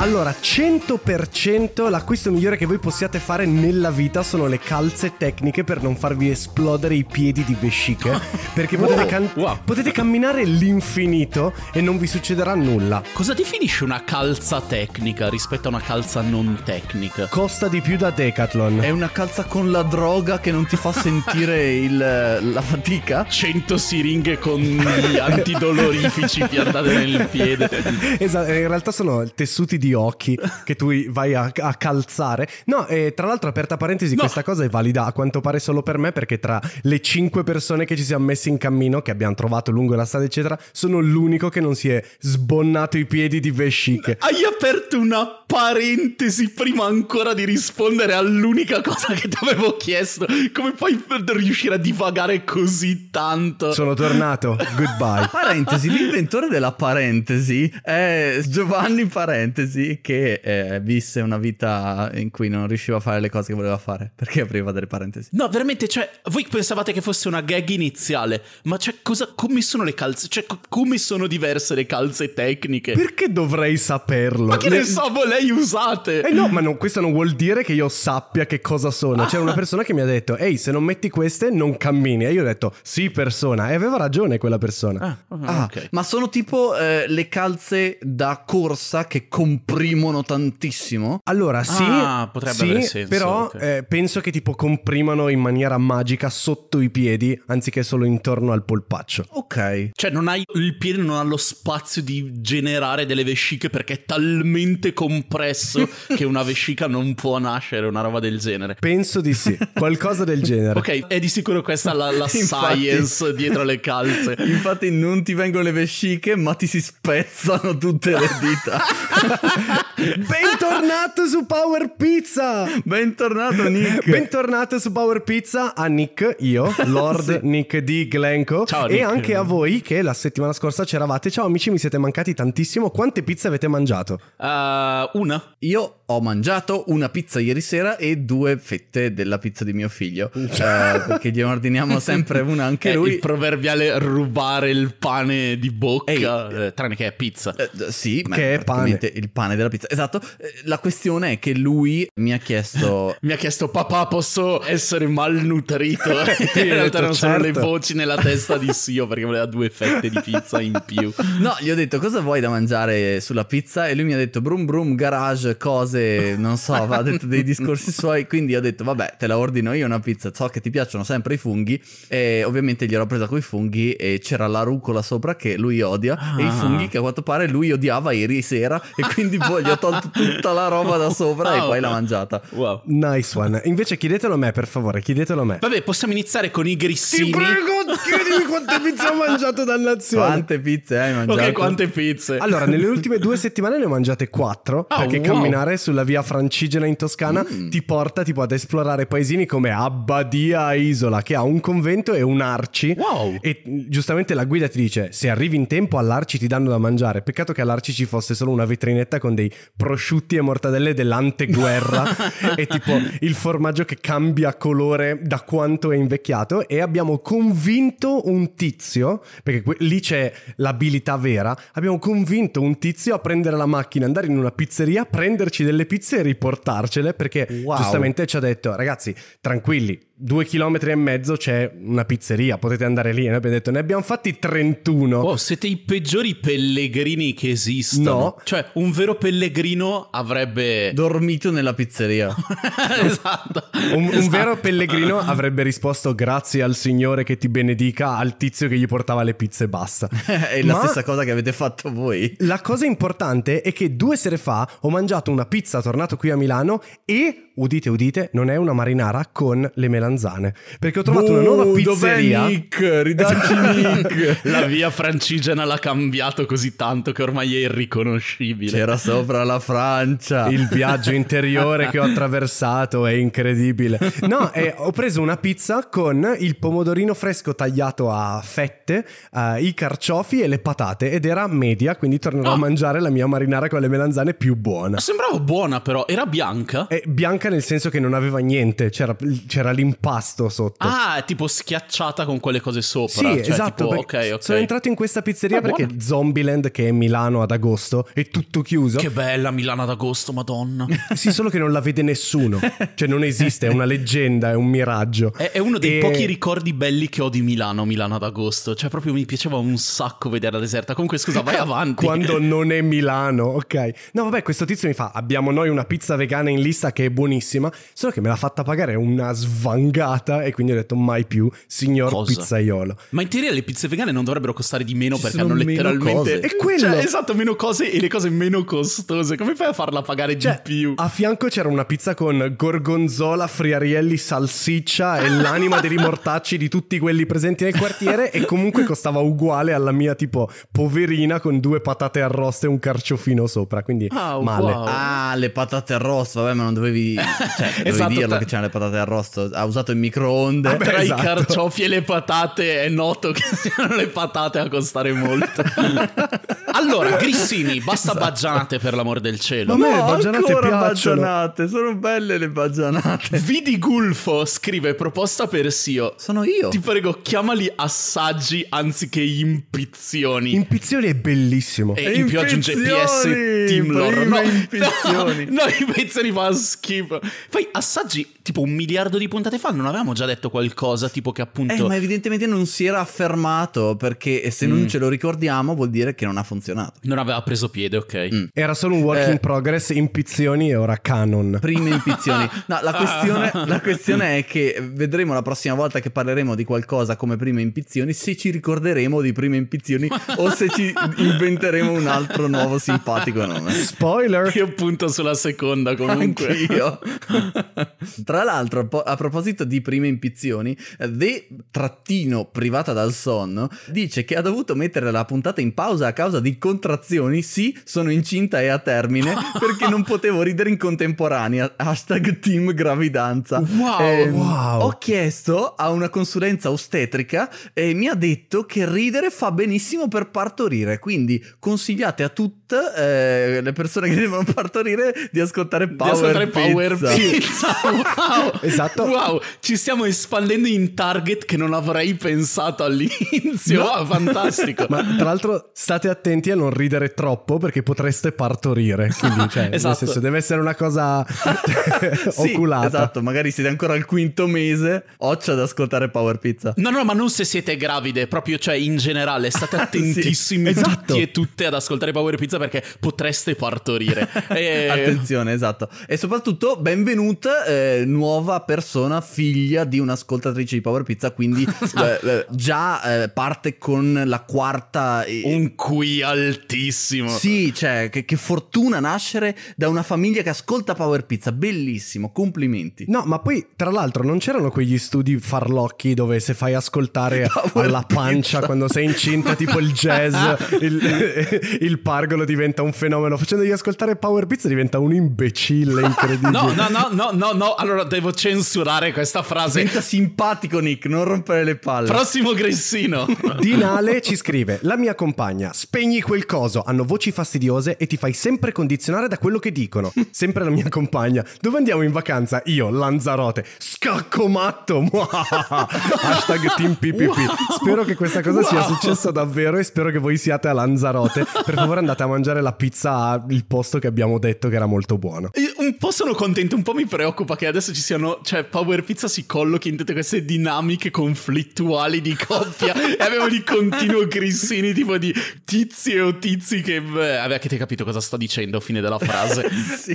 Allora, 100% l'acquisto migliore che voi possiate fare nella vita sono le calze tecniche per non farvi esplodere i piedi di vesciche. Perché wow, potete, can- wow. potete, camminare l'infinito e non vi succederà nulla. Cosa definisce una calza tecnica rispetto a una calza non tecnica? Costa di più da Decathlon. È una calza con la droga che non ti fa sentire il, la fatica? 100 siringhe con gli antidolorifici piantate nel piede. Esatto, in realtà sono tessuti di di occhi che tu vai a, a calzare. No, e tra l'altro, aperta parentesi, no. questa cosa è valida a quanto pare solo per me perché tra le cinque persone che ci siamo messi in cammino, che abbiamo trovato lungo la strada, eccetera, sono l'unico che non si è sbonnato i piedi di vesciche. Hai aperto una parentesi prima ancora di rispondere all'unica cosa che ti avevo chiesto. Come puoi riuscire a divagare così tanto? Sono tornato. Goodbye. parentesi, l'inventore della parentesi è Giovanni Parentesi che eh, visse una vita in cui non riusciva a fare le cose che voleva fare perché apriva delle parentesi. No, veramente, cioè, voi pensavate che fosse una gag iniziale, ma cioè, cosa, come sono le calze? Cioè, come sono diverse le calze tecniche? Perché dovrei saperlo? Ma che ne, ne so, volevo lei usate. Eh no, ma non, questo non vuol dire che io sappia che cosa sono. C'è una persona che mi ha detto, ehi, se non metti queste non cammini. E io ho detto, sì persona. E aveva ragione quella persona. Ah, ah, ah. Okay. Ma sono tipo eh, le calze da corsa che comprimono tantissimo? Allora, sì. Ah, potrebbe sì, avere senso. Però okay. eh, penso che tipo comprimano in maniera magica sotto i piedi, anziché solo intorno al polpaccio. Ok. Cioè non hai, il piede non ha lo spazio di generare delle vesciche perché è talmente complesso compresso che una vescica non può nascere, una roba del genere. Penso di sì, qualcosa del genere. Ok, è di sicuro questa la, la science dietro le calze. Infatti non ti vengono le vesciche, ma ti si spezzano tutte le dita. Bentornato su Power Pizza! Bentornato Nick! Bentornato su Power Pizza a Nick, io, Lord sì. Nick di Glenco. Ciao, e Nick. anche a voi che la settimana scorsa c'eravate. Ciao amici, mi siete mancati tantissimo. Quante pizze avete mangiato? Uh, una. Io ho mangiato una pizza ieri sera e due fette della pizza di mio figlio. eh, perché gli ordiniamo sempre una anche eh, lui. il proverbiale rubare il pane di bocca, Ehi, eh, tranne che è pizza. Eh, sì, che è pane. il pane della pizza. Esatto. Eh, la questione è che lui mi ha chiesto... mi ha chiesto papà posso essere malnutrito? in realtà certo, non certo. sono le certo. voci nella testa di Sio perché voleva due fette di pizza in più. No, gli ho detto cosa vuoi da mangiare sulla pizza e lui mi ha detto brum brum garage cose cose, non so, ha detto dei discorsi suoi, quindi ho detto vabbè te la ordino io una pizza, so che ti piacciono sempre i funghi e ovviamente gliel'ho presa con i funghi e c'era la rucola sopra che lui odia ah. e i ah. funghi che a quanto pare lui odiava ieri sera e quindi poi gli ho tolto tutta la roba da sopra wow. e ah, poi l'ha mangiata. Wow. Nice one. Invece chiedetelo a me per favore, chiedetelo a me. Vabbè, possiamo iniziare con i grissini. Ti prego, chiedimi quante pizze ho mangiato dannazione. Quante pizze hai mangiato? Ok, quante pizze? Allora, nelle ultime due settimane ne ho mangiate quattro oh, perché wow. camminare su sulla via francigena in Toscana mm. ti porta tipo ad esplorare paesini come Abbadia Isola, che ha un convento e un arci. Wow! E mm, giustamente la guida ti dice: se arrivi in tempo all'arci ti danno da mangiare. Peccato che all'arci ci fosse solo una vetrinetta con dei prosciutti e mortadelle dell'anteguerra e tipo il formaggio che cambia colore da quanto è invecchiato. E abbiamo convinto un tizio, perché que- lì c'è l'abilità vera, abbiamo convinto un tizio a prendere la macchina, andare in una pizzeria, prenderci delle delle pizze e riportarcele perché wow. giustamente ci ha detto ragazzi tranquilli due chilometri e mezzo c'è una pizzeria, potete andare lì. E noi abbiamo detto, ne abbiamo fatti 31. Oh, siete i peggiori pellegrini che esistono. No. Cioè, un vero pellegrino avrebbe... Dormito nella pizzeria. esatto. Un, esatto. un, vero pellegrino avrebbe risposto grazie al Signore che ti benedica al tizio che gli portava le pizze e basta. è la Ma stessa cosa che avete fatto voi. La cosa importante è che due sere fa ho mangiato una pizza, tornato qui a Milano, e udite udite, non è una marinara con le melanzane. Perché ho trovato uh, una nuova pizzeria. Dov'è Nick? Ridacci Nick! la via francigena l'ha cambiato così tanto che ormai è irriconoscibile. C'era sopra la Francia. Il viaggio interiore che ho attraversato è incredibile. No, eh, ho preso una pizza con il pomodorino fresco tagliato a fette, eh, i carciofi e le patate ed era media, quindi tornerò oh. a ah! mangiare la mia marinara con le melanzane più buona. Sembrava buona però, era bianca. Eh, bianca secca nel senso che non aveva niente, c'era, c'era l'impasto sotto. Ah, tipo schiacciata con quelle cose sopra. Sì, cioè, esatto. Tipo, okay, okay. Sono entrato in questa pizzeria ah, perché buona. Zombieland, che è Milano ad agosto, è tutto chiuso. Che bella Milano ad agosto, madonna. sì, solo che non la vede nessuno. Cioè non esiste, è una leggenda, è un miraggio. È, è uno dei e... pochi ricordi belli che ho di Milano, Milano ad agosto. Cioè proprio mi piaceva un sacco vedere la deserta. Comunque scusa, vai avanti. Quando non è Milano, ok. No, vabbè, questo tizio mi fa, abbiamo noi una pizza vegana in lista che è buonissima buonissima, solo che me l'ha fatta pagare una svangata e quindi ho detto mai più, signor Cosa? pizzaiolo. Ma in teoria le pizze vegane non dovrebbero costare di meno Ci perché hanno letteralmente... E quello... Cioè, esatto, meno cose e le cose meno costose. Come fai a farla pagare cioè, di più? A fianco c'era una pizza con gorgonzola, friarielli, salsiccia e l'anima dei rimortacci di tutti quelli presenti nel quartiere e comunque costava uguale alla mia tipo poverina con due patate arroste e un carciofino sopra, quindi oh, male. Wow. Ah, le patate arroste, vabbè, ma non dovevi cioè, esatto, dirlo ta... che c'erano le patate arrosto, ha usato il microonde. Vabbè, ah, tra esatto. i carciofi e le patate è noto che siano le patate a costare molto. allora, Grissini, basta esatto. baggianate per l'amor del cielo. Ma no, no, baggianate ancora piacciono. baggianate, sono belle le baggianate. Vidi Gulfo scrive proposta per Sio. Sono io. Ti prego, chiamali assaggi anziché impizioni. Impizioni è bellissimo. E in più aggiunge PS Team Lore. No, no, no, impizioni fa schifo fai assaggi tipo un miliardo di puntate fa non avevamo già detto qualcosa tipo che eh, appunto... Eh, ma evidentemente non si era affermato perché se mm. non ce lo ricordiamo vuol dire che non ha funzionato. Non aveva preso piede, ok. Mm. Era solo un work eh, in progress, impizioni e ora canon. Prime impizioni. No, la questione, la questione è che vedremo la prossima volta che parleremo di qualcosa come prime impizioni se ci ricorderemo di prime impizioni o se ci inventeremo un altro nuovo simpatico nome. Spoiler! Io punto sulla seconda comunque. Anch'io. Tra Tra l'altro, a proposito di prime impizioni, The trattino privata dal sonno dice che ha dovuto mettere la puntata in pausa a causa di contrazioni. Sì, sono incinta e a termine perché non potevo ridere in contemporanea. Hashtag team gravidanza. Wow, eh, wow. Ho chiesto a una consulenza ostetrica e mi ha detto che ridere fa benissimo per partorire. Quindi consigliate a tutti eh, le persone che devono partorire di ascoltare Power, di ascoltare pizza. Power Pizza. Wow. esatto. Wow, ci stiamo espandendo in target che non avrei pensato all'inizio. No. fantastico. Ma tra l'altro state attenti a non ridere troppo perché potreste partorire. Quindi, cioè, esatto. nel senso, deve essere una cosa oculata. esatto, magari siete ancora al quinto mese, occia ad ascoltare Power Pizza. No, no, ma non se siete gravide, proprio cioè in generale, state attentissimi sì. esatto. tutti e tutte ad ascoltare Power Pizza senso perché potreste partorire. E... Attenzione, esatto. E soprattutto benvenuta eh, nuova persona, figlia di un'ascoltatrice di Power Pizza, quindi eh, eh, già eh, parte con la quarta... Eh, Un qui altissimo. Sì, cioè, che, che fortuna nascere da una famiglia che ascolta Power Pizza, bellissimo, complimenti. No, ma poi, tra l'altro, non c'erano quegli studi farlocchi dove se fai ascoltare alla pancia quando sei incinta, tipo il jazz, il, il pargolo diventa un fenomeno. Facendogli ascoltare Power Beats diventa un imbecille incredibile. no, no, no, no, no, no. Allora devo censurare questa frase. Diventa simpatico, Nick, non rompere le palle. Prossimo grissino. Dinale ci scrive: La mia compagna, spegni quel coso. Hanno voci fastidiose e ti fai sempre condizionare da quello che dicono. Sempre la mia compagna. Dove andiamo in vacanza? Io, Lanzarote. Scacco matto. Hashtag team PPP. Wow. Spero che questa cosa wow. sia successa davvero e spero che voi siate a Lanzarote. Per favore andate a mangiare la pizza al posto che abbiamo detto che era molto buono. un po' sono contento, un po' mi preoccupa che adesso ci siano, cioè Power Pizza si collochi in tutte queste dinamiche conflittuali di coppia e abbiamo di continuo grissini tipo di tizi o tizi che... Beh, avete capito cosa sto dicendo, fine della frase.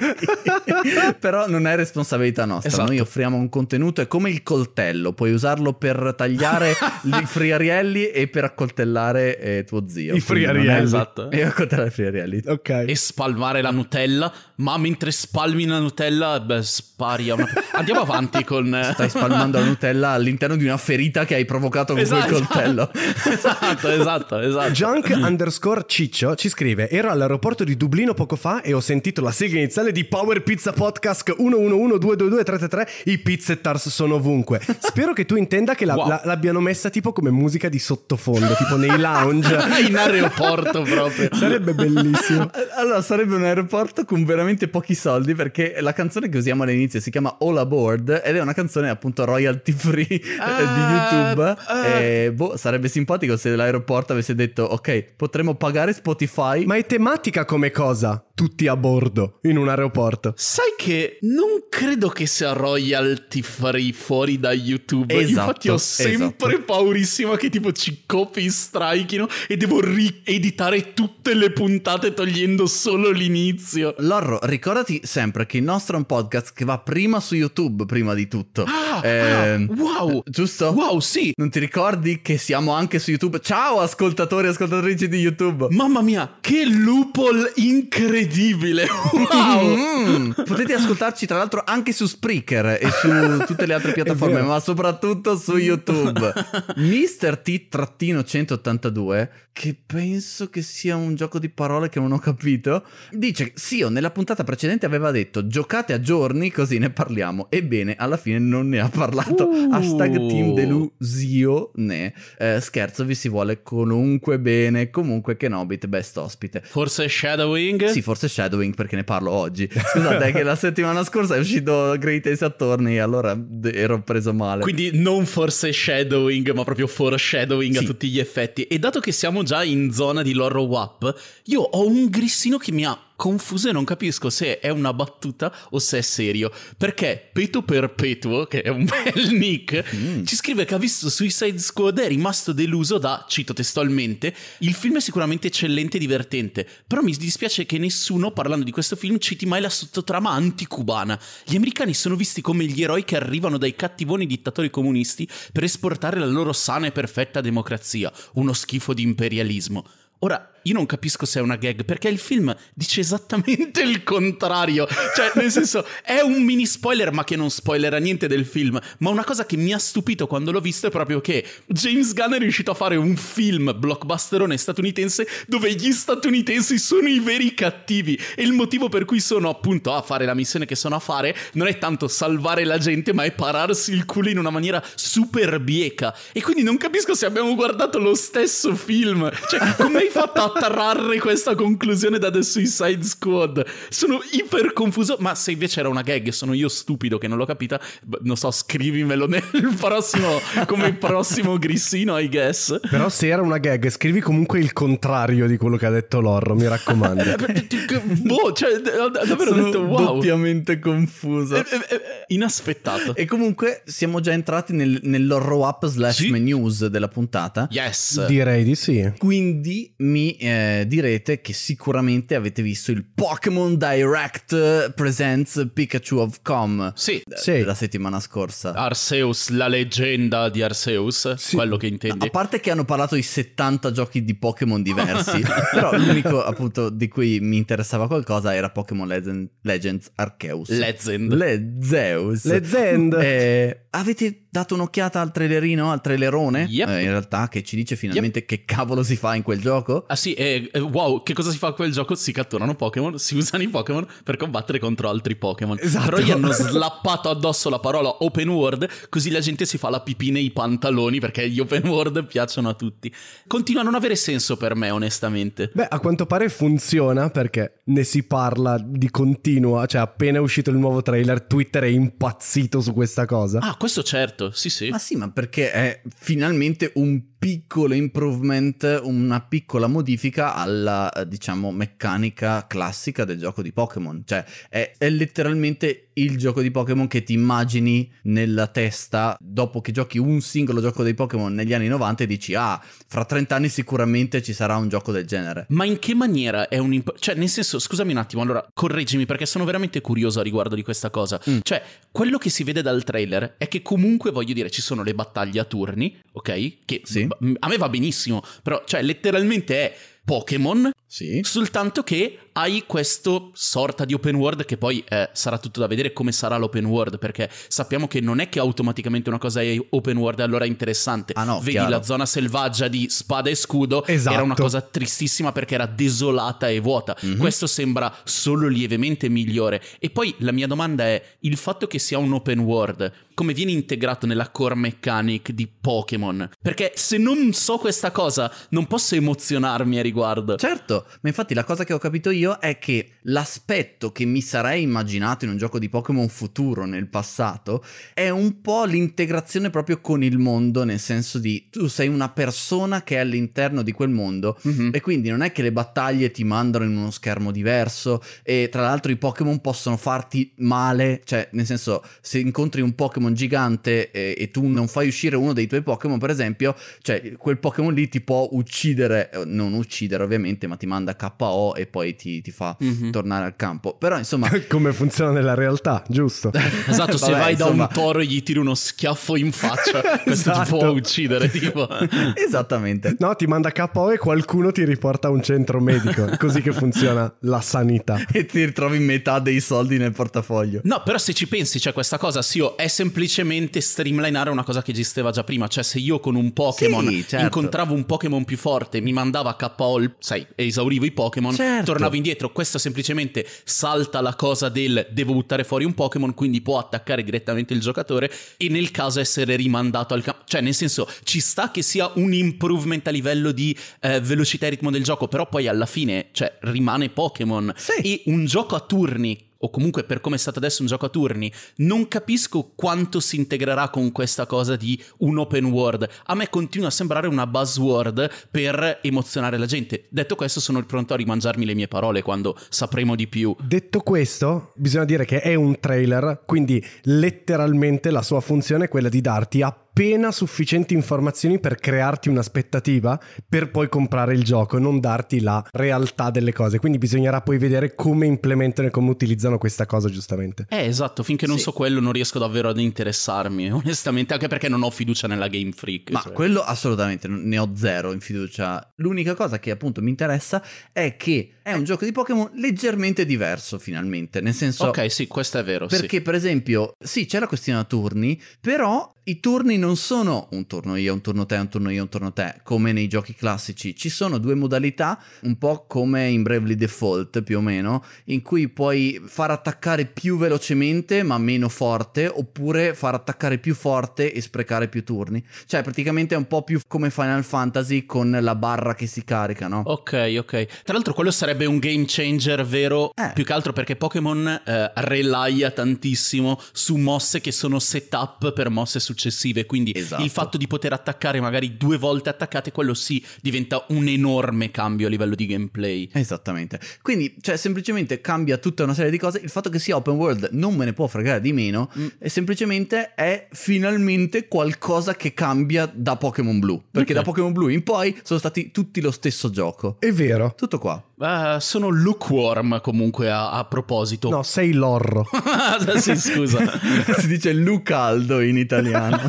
Però non è responsabilità nostra, esatto. noi offriamo un contenuto, è come il coltello, puoi usarlo per tagliare i friarielli e per accoltellare eh, tuo zio. I friarielli. Esatto. E accoltellare i friarielli reality. Ok. E spalmare la Nutella, ma mentre spalmi la Nutella, beh, spari a una... Andiamo avanti con... Eh. Stai spalmando la Nutella all'interno di una ferita che hai provocato con esatto, quel coltello. Esatto, esatto, esatto. Junk underscore Ciccio ci scrive, ero all'aeroporto di Dublino poco fa e ho sentito la sigla iniziale di Power Pizza Podcast 111-222-333. i pizzettars sono ovunque. Spero che tu intenda che la, wow. la, l'abbiano messa tipo come musica di sottofondo, tipo nei lounge. In aeroporto proprio. Sarebbe bellissimo bellissimo. allora, sarebbe un aeroporto con veramente pochi soldi perché la canzone che usiamo all'inizio si chiama All Aboard ed è una canzone appunto royalty free eh, ah, di YouTube. Ah. E boh, sarebbe simpatico se l'aeroporto avesse detto ok, potremmo pagare Spotify. Ma è tematica come cosa? Tutti a bordo in un aeroporto. Sai che non credo che sia royalty free fuori da YouTube. Esatto, Infatti ho sempre esatto. paurissima che tipo ci copy strikino e devo rieditare tutte le puntate state togliendo solo l'inizio. Lorro, ricordati sempre che il nostro è un podcast che va prima su YouTube, prima di tutto. Ah, ah ehm, eh, ah, wow! Giusto? Wow, sì! Non ti ricordi che siamo anche su YouTube? Ciao ascoltatori e ascoltatrici di YouTube! Mamma mia, che loophole incredibile! Wow! Mm, potete ascoltarci tra l'altro anche su Spreaker e su tutte le altre piattaforme, ma soprattutto su YouTube. Mister T-182, che penso che sia un gioco di parole parole che non ho capito. Dice: io oh, nella puntata precedente aveva detto giocate a giorni, così ne parliamo. Ebbene, alla fine non ne ha parlato. Uh. Hashtag team delusione. Eh, scherzo, vi si vuole comunque bene. Comunque, che Kenobit, best ospite. Forse Shadowing? Sì, forse Shadowing, perché ne parlo oggi. Scusate, che la settimana scorsa è uscito Great Ace Attorney, allora ero preso male. Quindi, non forse Shadowing, ma proprio foreshadowing sì. a tutti gli effetti. E dato che siamo già in zona di Loro WAP, io ho un grissino che mi ha confuso e non capisco se è una battuta o se è serio. Perché Peto Perpetuo, che è un bel nick, mm. ci scrive che ha visto Suicide Squad e è rimasto deluso da, cito testualmente, il film è sicuramente eccellente e divertente, però mi dispiace che nessuno, parlando di questo film, citi mai la sottotrama anticubana. Gli americani sono visti come gli eroi che arrivano dai cattivoni dittatori comunisti per esportare la loro sana e perfetta democrazia, uno schifo di imperialismo. Ora, io non capisco se è una gag, perché il film dice esattamente il contrario. Cioè, nel senso, è un mini spoiler, ma che non spoilerà niente del film. Ma una cosa che mi ha stupito quando l'ho visto è proprio che James Gunn è riuscito a fare un film blockbusterone statunitense dove gli statunitensi sono i veri cattivi. E il motivo per cui sono appunto a fare la missione che sono a fare non è tanto salvare la gente, ma è pararsi il culo in una maniera super bieca. E quindi non capisco se abbiamo guardato lo stesso film. Cioè, come hai fatto a trarre questa conclusione da The Suicide Squad. Sono iper confuso, ma se invece era una gag e sono io stupido che non l'ho capita, non so, scrivimelo nel prossimo, come prossimo grissino, I guess. Però se era una gag, scrivi comunque il contrario di quello che ha detto Lorro, mi raccomando. Eh, boh, cioè, davvero sono ho detto wow. doppiamente confuso. Eh, eh, inaspettato. E comunque siamo già entrati nel, nell'horror up slash sì. menus della puntata. Yes. Direi di sì. Quindi mi eh, direte che sicuramente avete visto il Pokémon Direct eh, Presents Pikachu of Com sì. D- eh, sì. la settimana scorsa. Arceus, la leggenda di Arceus, sì. quello che intendi. A parte che hanno parlato di 70 giochi di Pokémon diversi, però l'unico appunto di cui mi interessava qualcosa era Pokémon Legend, Legends Arceus. Legend. Le Zeus. Legend. Eh, avete dato un'occhiata al trailerino, al trailerone? Yep. Eh, in realtà che ci dice finalmente yep. che cavolo si fa in quel gioco? Ah sì, e, e, wow, che cosa si fa a quel gioco? Si catturano Pokémon, si usano i Pokémon per combattere contro altri Pokémon. Esatto. Però gli hanno slappato addosso la parola open world, così la gente si fa la pipì nei pantaloni perché gli open world piacciono a tutti. Continua a non avere senso per me, onestamente. Beh, a quanto pare funziona perché ne si parla di continua, cioè appena è uscito il nuovo trailer Twitter è impazzito su questa cosa. Ah, questo certo, sì sì. Ma ah, sì, ma perché è finalmente un piccolo improvement, una piccola modifica alla, eh, diciamo, meccanica classica del gioco di Pokémon. Cioè, è, è, letteralmente il gioco di Pokémon che ti immagini nella testa dopo che giochi un singolo gioco dei Pokémon negli anni 90 e dici, ah, fra 30 anni sicuramente ci sarà un gioco del genere. Ma in che maniera è un... Imp- cioè, nel senso, scusami un attimo, allora, correggimi perché sono veramente curioso a riguardo di questa cosa. Mm. Cioè, quello che si vede dal trailer è che comunque, voglio dire, ci sono le battaglie a turni, ok? Che... Sì a me va benissimo, però cioè letteralmente è Pokémon sì. Soltanto che hai questo sorta di open world che poi eh, sarà tutto da vedere come sarà l'open world perché sappiamo che non è che automaticamente una cosa è open world e allora è interessante. Ah no, Vedi chiaro. la zona selvaggia di Spada e Scudo esatto. era una esatto. cosa tristissima perché era desolata e vuota. Mm-hmm. Questo sembra solo lievemente migliore. E poi la mia domanda è il fatto che sia un open world come viene integrato nella core mechanic di Pokémon? Perché se non so questa cosa non posso emozionarmi a riguardo. Certo. Ma infatti la cosa che ho capito io è che l'aspetto che mi sarei immaginato in un gioco di Pokémon futuro nel passato è un po' l'integrazione proprio con il mondo, nel senso di tu sei una persona che è all'interno di quel mondo mm-hmm. e quindi non è che le battaglie ti mandano in uno schermo diverso e tra l'altro i Pokémon possono farti male, cioè nel senso se incontri un Pokémon gigante e, e tu non fai uscire uno dei tuoi Pokémon per esempio, cioè quel Pokémon lì ti può uccidere, eh, non uccidere ovviamente, ma ti manda manda KO e poi ti, ti fa mm-hmm. tornare al campo. Però insomma... Come funziona nella realtà, giusto? esatto, Vabbè, se vai insomma... da un toro e gli tiri uno schiaffo in faccia, esatto. questo ti può esatto. uccidere, tipo. Esattamente. No, ti manda KO e qualcuno ti riporta a un centro medico, così che funziona la sanità. E ti ritrovi metà dei soldi nel portafoglio. No, però se ci pensi, cioè questa cosa, Sio, è semplicemente streamlinare una cosa che esisteva già prima, cioè se io con un Pokémon sì, certo. incontravo un Pokémon più forte, mi mandava KO, sai, e esaurivo i Pokémon, certo. tornavo indietro. Questo semplicemente salta la cosa del devo buttare fuori un Pokémon, quindi può attaccare direttamente il giocatore e nel caso essere rimandato al campo. Cioè, nel senso, ci sta che sia un improvement a livello di eh, velocità e ritmo del gioco, però poi alla fine, cioè, rimane Pokémon. Sì. E un gioco a turni o comunque per come è stato adesso un gioco a turni, non capisco quanto si integrerà con questa cosa di un open world. A me continua a sembrare una buzzword per emozionare la gente. Detto questo, sono pronto a rimangiarmi le mie parole quando sapremo di più. Detto questo, bisogna dire che è un trailer, quindi letteralmente la sua funzione è quella di darti appunto appena sufficienti informazioni per crearti un'aspettativa per poi comprare il gioco e non darti la realtà delle cose. Quindi bisognerà poi vedere come implementano e come utilizzano questa cosa giustamente. Eh esatto, finché non sì. so quello non riesco davvero ad interessarmi, onestamente, anche perché non ho fiducia nella Game Freak. Ma cioè. quello assolutamente, ne ho zero in fiducia. L'unica cosa che appunto mi interessa è che è un gioco di Pokémon leggermente diverso finalmente, nel senso... Ok, sì, questo è vero. Perché sì. per esempio, sì, c'è la questione a turni, però i turni non sono un turno io, un turno te, un turno io, un turno te, come nei giochi classici. Ci sono due modalità, un po' come in Bravely Default più o meno, in cui puoi far attaccare più velocemente ma meno forte, oppure far attaccare più forte e sprecare più turni. Cioè praticamente è un po' più come Final Fantasy con la barra che si carica, no? Ok, ok. Tra l'altro quello sarebbe sarebbe un game changer vero, eh. più che altro perché Pokémon eh, relaia tantissimo su mosse che sono setup per mosse successive, quindi esatto. il fatto di poter attaccare magari due volte attaccate, quello sì diventa un enorme cambio a livello di gameplay. Esattamente. Quindi, cioè, semplicemente cambia tutta una serie di cose, il fatto che sia open world non me ne può fregare di meno, mm. e semplicemente è finalmente qualcosa che cambia da Pokémon Blue, perché okay. da Pokémon Blue in poi sono stati tutti lo stesso gioco. È vero. Tutto qua. Uh, sono lukewarm comunque a, a, proposito. No, sei lorro. sì, scusa. si dice lucaldo in italiano.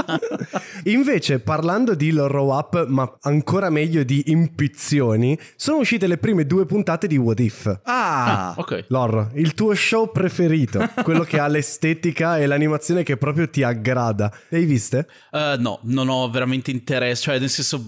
Invece, parlando di lorro up, ma ancora meglio di impizioni, sono uscite le prime due puntate di What If. Ah, ah ok. Lorro, il tuo show preferito, quello che ha l'estetica e l'animazione che proprio ti aggrada. Le hai viste? Uh, no, non ho veramente interesse. Cioè, nel senso,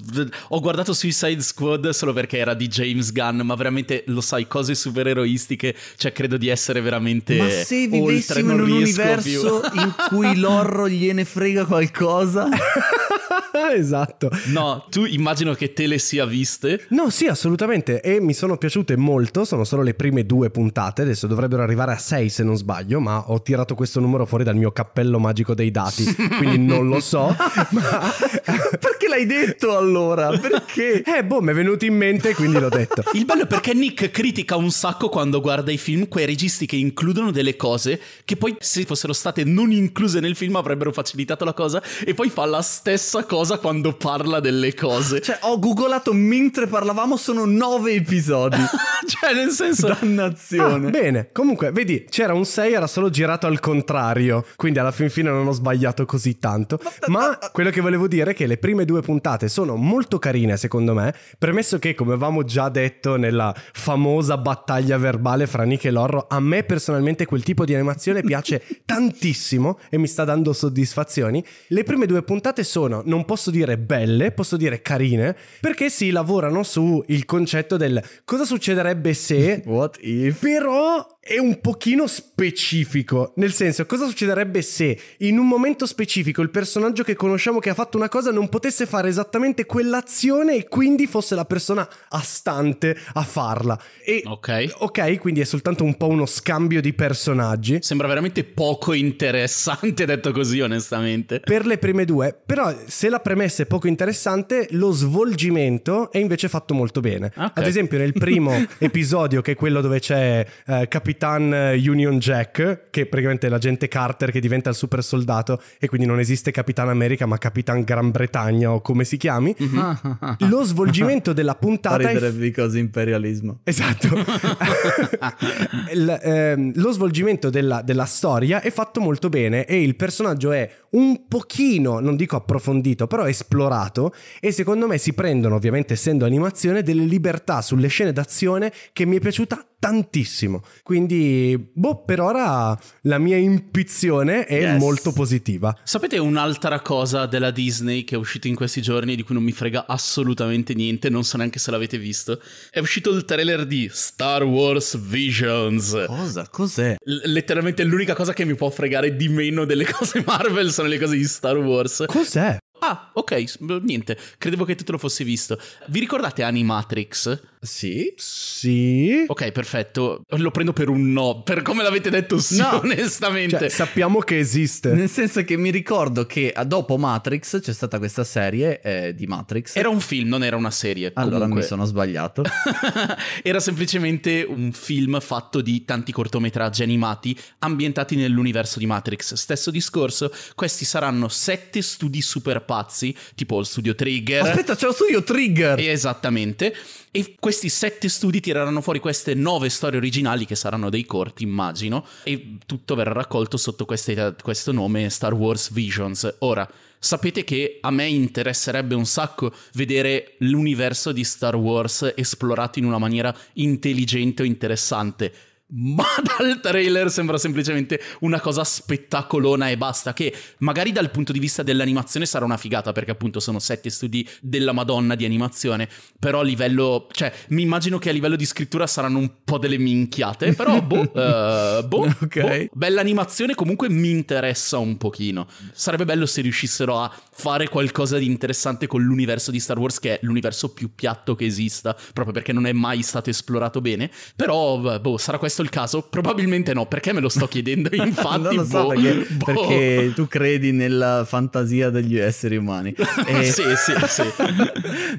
ho guardato Suicide Squad solo perché era di James Gunn Gun, ma veramente lo sai, cose supereroistiche, cioè credo di essere veramente Ma se vivessimo oltre, in un universo più. in cui l'horror gliene frega qualcosa esatto. No, tu immagino che te le sia viste. No, sì, assolutamente. E mi sono piaciute molto. Sono solo le prime due puntate. Adesso dovrebbero arrivare a sei se non sbaglio. Ma ho tirato questo numero fuori dal mio cappello magico dei dati. quindi non lo so. ma... Perché l'hai detto allora? Perché? Eh, boh, mi è venuto in mente quindi l'ho detto. Il bello è perché Nick critica un sacco quando guarda i film quei registi che includono delle cose che poi se fossero state non incluse nel film avrebbero facilitato la cosa. E poi fa la stessa cosa cosa quando parla delle cose. Cioè, ho googolato mentre parlavamo, sono nove episodi. cioè, nel senso... Dannazione. Ah, bene, comunque, vedi, c'era un 6, era solo girato al contrario, quindi alla fin fine non ho sbagliato così tanto. Ma quello che volevo dire è che le prime due puntate sono molto carine, secondo me, premesso che, come avevamo già detto nella famosa battaglia verbale fra Nick e Lorro, a me personalmente quel tipo di animazione piace tantissimo e mi sta dando soddisfazioni. Le prime due puntate sono non non posso dire belle, posso dire carine, perché si lavorano sul concetto del cosa succederebbe se... What if? Però è un pochino specifico, nel senso cosa succederebbe se in un momento specifico il personaggio che conosciamo che ha fatto una cosa non potesse fare esattamente quell'azione e quindi fosse la persona astante a farla. E, ok. Ok, quindi è soltanto un po' uno scambio di personaggi. Sembra veramente poco interessante detto così onestamente. Per le prime due, però se la premessa è poco interessante, lo svolgimento è invece fatto molto bene. Ah, okay. Ad esempio nel primo episodio che è quello dove c'è eh, Capitano Capitan eh, Union Jack, che praticamente è l'agente Carter che diventa il super soldato e quindi non esiste Capitan America ma Capitan Gran Bretagna o come si chiami. Mm-hmm. Lo svolgimento della puntata... Ridere because imperialismo. Esatto. il, ehm, lo svolgimento della, della storia è fatto molto bene e il personaggio è un pochino, non dico approfondito, però esplorato e secondo me si prendono, ovviamente essendo animazione, delle libertà sulle scene d'azione che mi è piaciuta tantissimo. Quindi, boh, per ora la mia impizione è yes. molto positiva. Sapete un'altra cosa della Disney che è uscita in questi giorni di cui non mi frega assolutamente niente, non so neanche se l'avete visto? È uscito il trailer di Star Wars Visions. Cosa? Cos'è? L- letteralmente l'unica cosa che mi può fregare di meno delle cose Marvel sono le cose di Star Wars. Cos'è? ah, ok, niente, credevo che tu te lo fossi visto. Vi ricordate Animatrix? Sì. Sì. Ok, perfetto. Lo prendo per un no, per come l'avete detto sì, no. onestamente. Cioè, sappiamo che esiste. Nel senso che mi ricordo che eh, dopo Matrix c'è stata questa serie eh, di Matrix. Era un film, non era una serie. Allora comunque. mi sono sbagliato. era semplicemente un film fatto di tanti cortometraggi animati ambientati nell'universo di Matrix. Stesso discorso, questi saranno sette studi super pazzi, tipo lo studio Trigger. Aspetta, c'è lo studio Trigger! esattamente. E questi sette studi tireranno fuori queste nove storie originali che saranno dei corti, immagino, e tutto verrà raccolto sotto queste, questo nome Star Wars Visions. Ora, sapete che a me interesserebbe un sacco vedere l'universo di Star Wars esplorato in una maniera intelligente o interessante ma dal trailer sembra semplicemente una cosa spettacolona e basta, che magari dal punto di vista dell'animazione sarà una figata, perché appunto sono sette studi della Madonna di animazione, però a livello, cioè, mi immagino che a livello di scrittura saranno un po' delle minchiate, però boh, uh, boh, okay. boh. bella animazione comunque mi interessa un pochino. Sarebbe bello se riuscissero a fare qualcosa di interessante con l'universo di Star Wars, che è l'universo più piatto che esista, proprio perché non è mai stato esplorato bene, però boh, sarà questo il caso? Probabilmente no, perché me lo sto chiedendo infatti. non lo so boh, perché, boh. perché, tu credi nella fantasia degli esseri umani. Ah, e... Eh, sì, sì, sì.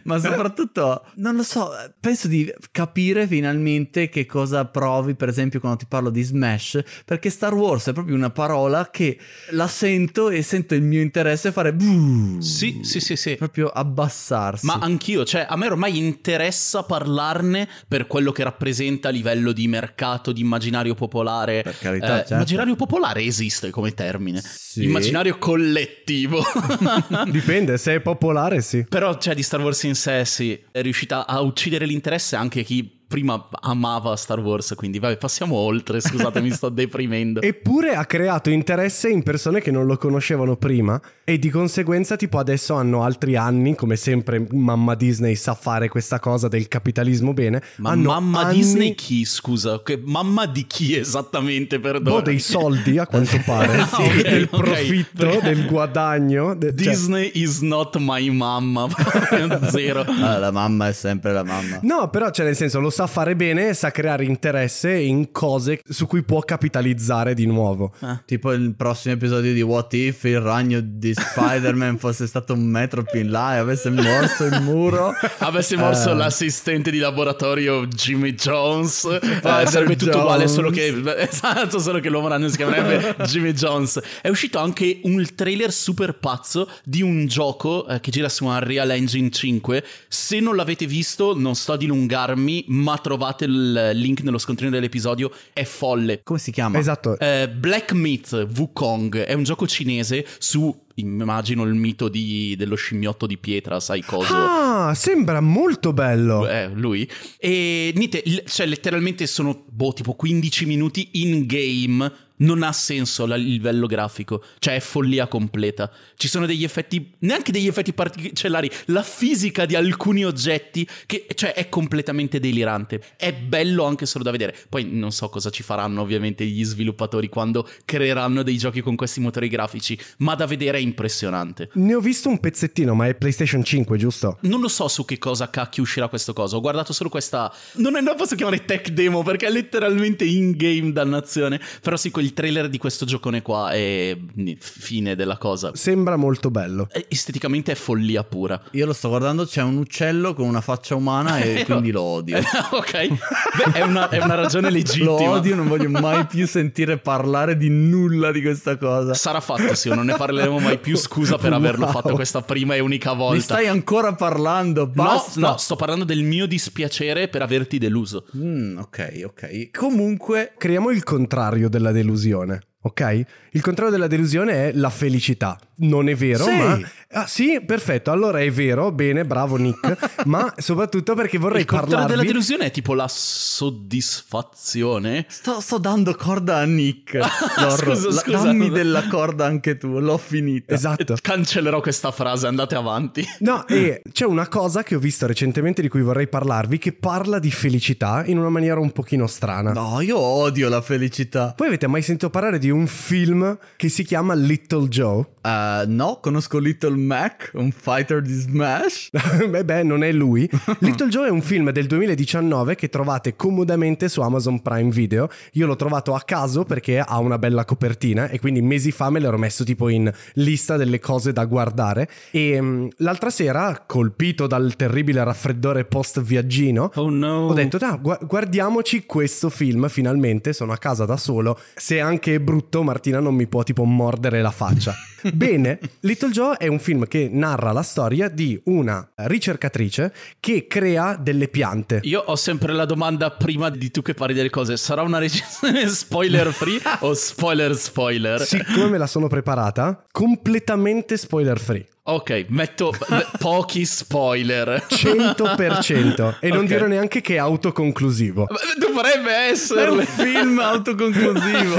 Ma soprattutto, non lo so, penso di capire finalmente che cosa provi, per esempio, quando ti parlo di Smash, perché Star Wars è proprio una parola che la sento e sento il mio interesse fare... Sì, sì, sì, sì. Proprio abbassarsi. Ma anch'io, cioè, a me ormai interessa parlarne per quello che rappresenta a livello di mercato di immaginario popolare. Per carità, eh, certo. Immaginario popolare esiste come termine. Sì. Immaginario collettivo. Dipende, se è popolare sì. Però, cioè, di Star Wars in sé, sì, è riuscita a uccidere l'interesse anche chi prima amava Star Wars, quindi vabbè, passiamo oltre, scusate, mi sto deprimendo. Eppure ha creato interesse in persone che non lo conoscevano prima e di conseguenza tipo adesso hanno altri anni, come sempre mamma Disney sa fare questa cosa del capitalismo bene. Ma mamma anni... Disney chi, scusa? Che mamma di chi esattamente, perdono? Boh, dei soldi a quanto pare, no, sì, okay, del okay. profitto, del guadagno. De... Cioè Disney cioè... is not my mamma, zero. Ah, la mamma è sempre la mamma. No, però cioè nel senso lo sa sa fare bene sa creare interesse in cose su cui può capitalizzare di nuovo. Eh. Tipo il prossimo episodio di What If il ragno di Spider-Man fosse stato un metro più in là e avesse morso il muro. avesse morso eh. l'assistente di laboratorio Jimmy Jones. Eh, sarebbe tutto Jones. uguale, solo che... Esatto, solo che l'uomo ragno si chiamerebbe Jimmy Jones. È uscito anche un trailer super pazzo di un gioco eh, che gira su Unreal Engine 5. Se non l'avete visto, non sto a dilungarmi, ma ma trovate il link nello scontrino dell'episodio, è folle. Come si chiama? Esatto. Eh, Black Myth Wukong è un gioco cinese su immagino il mito di, dello scimmiotto di pietra, sai cosa? Ah, sembra molto bello. Eh, lui. E niente, cioè letteralmente sono, boh, tipo 15 minuti in game non ha senso il livello grafico, cioè è follia completa. Ci sono degli effetti, neanche degli effetti particolari, la fisica di alcuni oggetti che cioè, è completamente delirante. È bello anche solo da vedere. Poi non so cosa ci faranno ovviamente gli sviluppatori quando creeranno dei giochi con questi motori grafici, ma da vedere è impressionante. Ne ho visto un pezzettino, ma è PlayStation 5, giusto? Non lo so su che cosa cacchio uscirà questo coso, ho guardato solo questa... Non, è, non posso chiamare tech demo perché è letteralmente in-game dannazione, però sì, quel trailer di questo giocone qua è mm, fine della cosa. Sembra molto bello. Esteticamente è follia pura. Io lo sto guardando, c'è un uccello con una faccia umana e eh, quindi lo odio. ok, Beh, è, una, è, una, ragione legittima. Lo odio, non voglio mai più sentire parlare di nulla di questa cosa. Sarà fatto, sì, non ne parleremo mai più. Scusa per wow. averlo fatto questa prima e unica volta. Mi stai ancora parlando? Basta. No, no, sto parlando del mio dispiacere per averti deluso. Mm, ok, ok. Comunque, creiamo il contrario della delusione delusione, ok? Il controllo della delusione è la felicità non è vero, sì. ma ah, sì, perfetto. Allora è vero, bene, bravo Nick, ma soprattutto perché vorrei Il parlarvi della delusione è tipo la soddisfazione. Sto, sto dando corda a Nick. scusa, la, scusa, dammi scusa. della corda anche tu, l'ho finita. Esatto. Cancellerò questa frase, andate avanti. No, e c'è una cosa che ho visto recentemente di cui vorrei parlarvi che parla di felicità in una maniera un pochino strana. No, io odio la felicità. Poi avete mai sentito parlare di un film che si chiama Little Joe? Uh, no, conosco Little Mac, un fighter di Smash. beh, beh, non è lui. Little Joe è un film del 2019 che trovate comodamente su Amazon Prime Video. Io l'ho trovato a caso perché ha una bella copertina e quindi mesi fa me l'ero messo tipo in lista delle cose da guardare. E um, l'altra sera, colpito dal terribile raffreddore post-viaggino, oh no. ho detto, gu- guardiamoci questo film finalmente, sono a casa da solo. Se anche è brutto, Martina non mi può tipo mordere la faccia. Bene, Little Joe è un film che narra la storia di una ricercatrice che crea delle piante. Io ho sempre la domanda prima di tu che parli delle cose, sarà una recensione spoiler free o spoiler spoiler? Siccome me la sono preparata, completamente spoiler free. Ok, metto pochi spoiler. 100%. E non okay. dirò neanche che è autoconclusivo. Dovrebbe essere è un film autoconclusivo.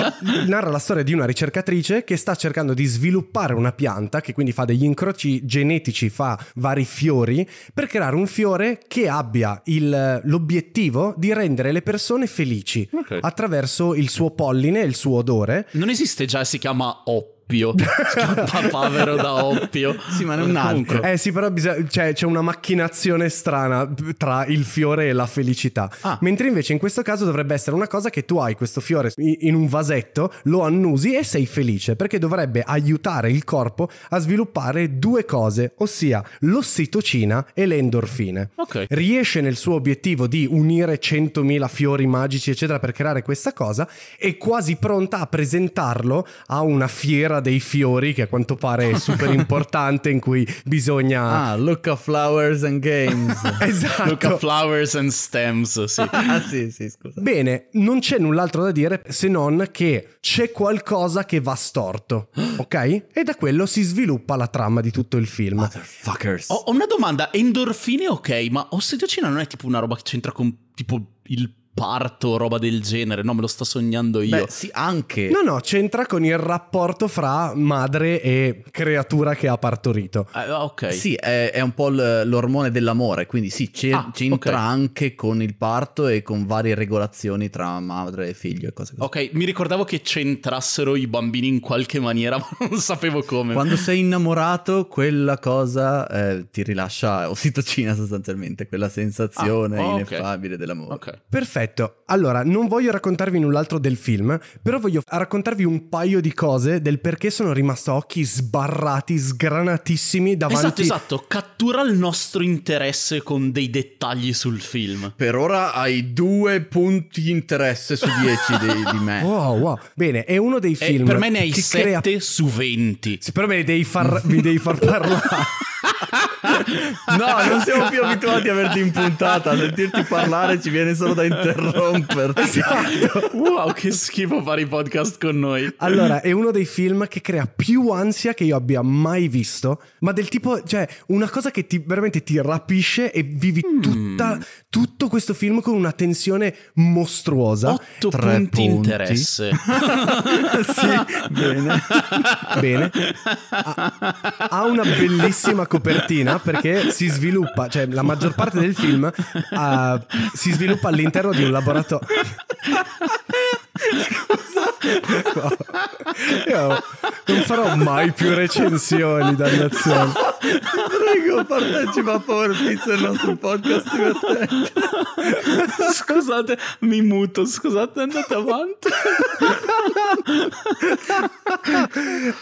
Narra la storia di una ricercatrice che sta cercando di sviluppare una pianta, che quindi fa degli incroci genetici, fa vari fiori, per creare un fiore che abbia il, l'obiettivo di rendere le persone felici okay. attraverso il suo polline il suo odore. Non esiste già, si chiama OP oppio. Scappa povero da oppio. Sì, ma non un altro. Eh sì, però bisog- cioè, c'è una macchinazione strana tra il fiore e la felicità. Ah. Mentre invece in questo caso dovrebbe essere una cosa che tu hai questo fiore in un vasetto, lo annusi e sei felice, perché dovrebbe aiutare il corpo a sviluppare due cose, ossia l'ossitocina e le endorfine. Riesce nel suo obiettivo di unire 100.000 fiori magici, eccetera, per creare questa cosa, è quasi pronta a presentarlo a una fiera guerra dei fiori, che a quanto pare è super importante, in cui bisogna... Ah, look at flowers and games. esatto. Look at flowers and stems, sì. ah, sì, sì, scusa. Bene, non c'è null'altro da dire se non che c'è qualcosa che va storto, ok? E da quello si sviluppa la trama di tutto il film. Motherfuckers. Ho, ho una domanda, endorfine ok, ma ossitocina non è tipo una roba che c'entra con tipo il parto o roba del genere, no, me lo sto sognando io. Beh, sì, anche. No, no, c'entra con il rapporto fra madre e creatura che ha partorito. Eh, ah, ok. Sì, è, è, un po' l'ormone dell'amore, quindi sì, ah, c'entra okay. anche con il parto e con varie regolazioni tra madre e figlio e cose così. Ok, mi ricordavo che c'entrassero i bambini in qualche maniera, ma non sapevo come. Quando sei innamorato, quella cosa eh, ti rilascia ossitocina sostanzialmente, quella sensazione ah, oh, ineffabile dell'amore. Ok. Perfetto Perfetto, allora non voglio raccontarvi null'altro del film, però voglio raccontarvi un paio di cose del perché sono rimasto a occhi sbarrati, sgranatissimi davanti. Esatto, esatto, cattura il nostro interesse con dei dettagli sul film. Per ora hai due punti di interesse su dieci di, di, me. Wow, wow. Bene, è uno dei eh, film. E per me ne hai 7 crea... su 20. Sì, però me ne devi far, mi devi far parlare. No, non siamo più abituati a averti in puntata. A sentirti parlare ci viene solo da interromperti. Esatto. Wow, che schifo fare i podcast con noi. Allora, è uno dei film che crea più ansia che io abbia mai visto. Ma del tipo, cioè, una cosa che ti, veramente ti rapisce e vivi mm. tutta, tutto questo film con una tensione mostruosa. Otto Tre punti, punti. interesse. sì, bene. bene. Ha, ha una bellissima copertina perché si sviluppa, cioè la maggior parte del film uh, si sviluppa all'interno di un laboratorio. Scusa. No. non farò mai più recensioni, dannazione. Prego, partecipa a Power Pizza il nostro podcast divertente. Scusate, mi muto, scusate, andate avanti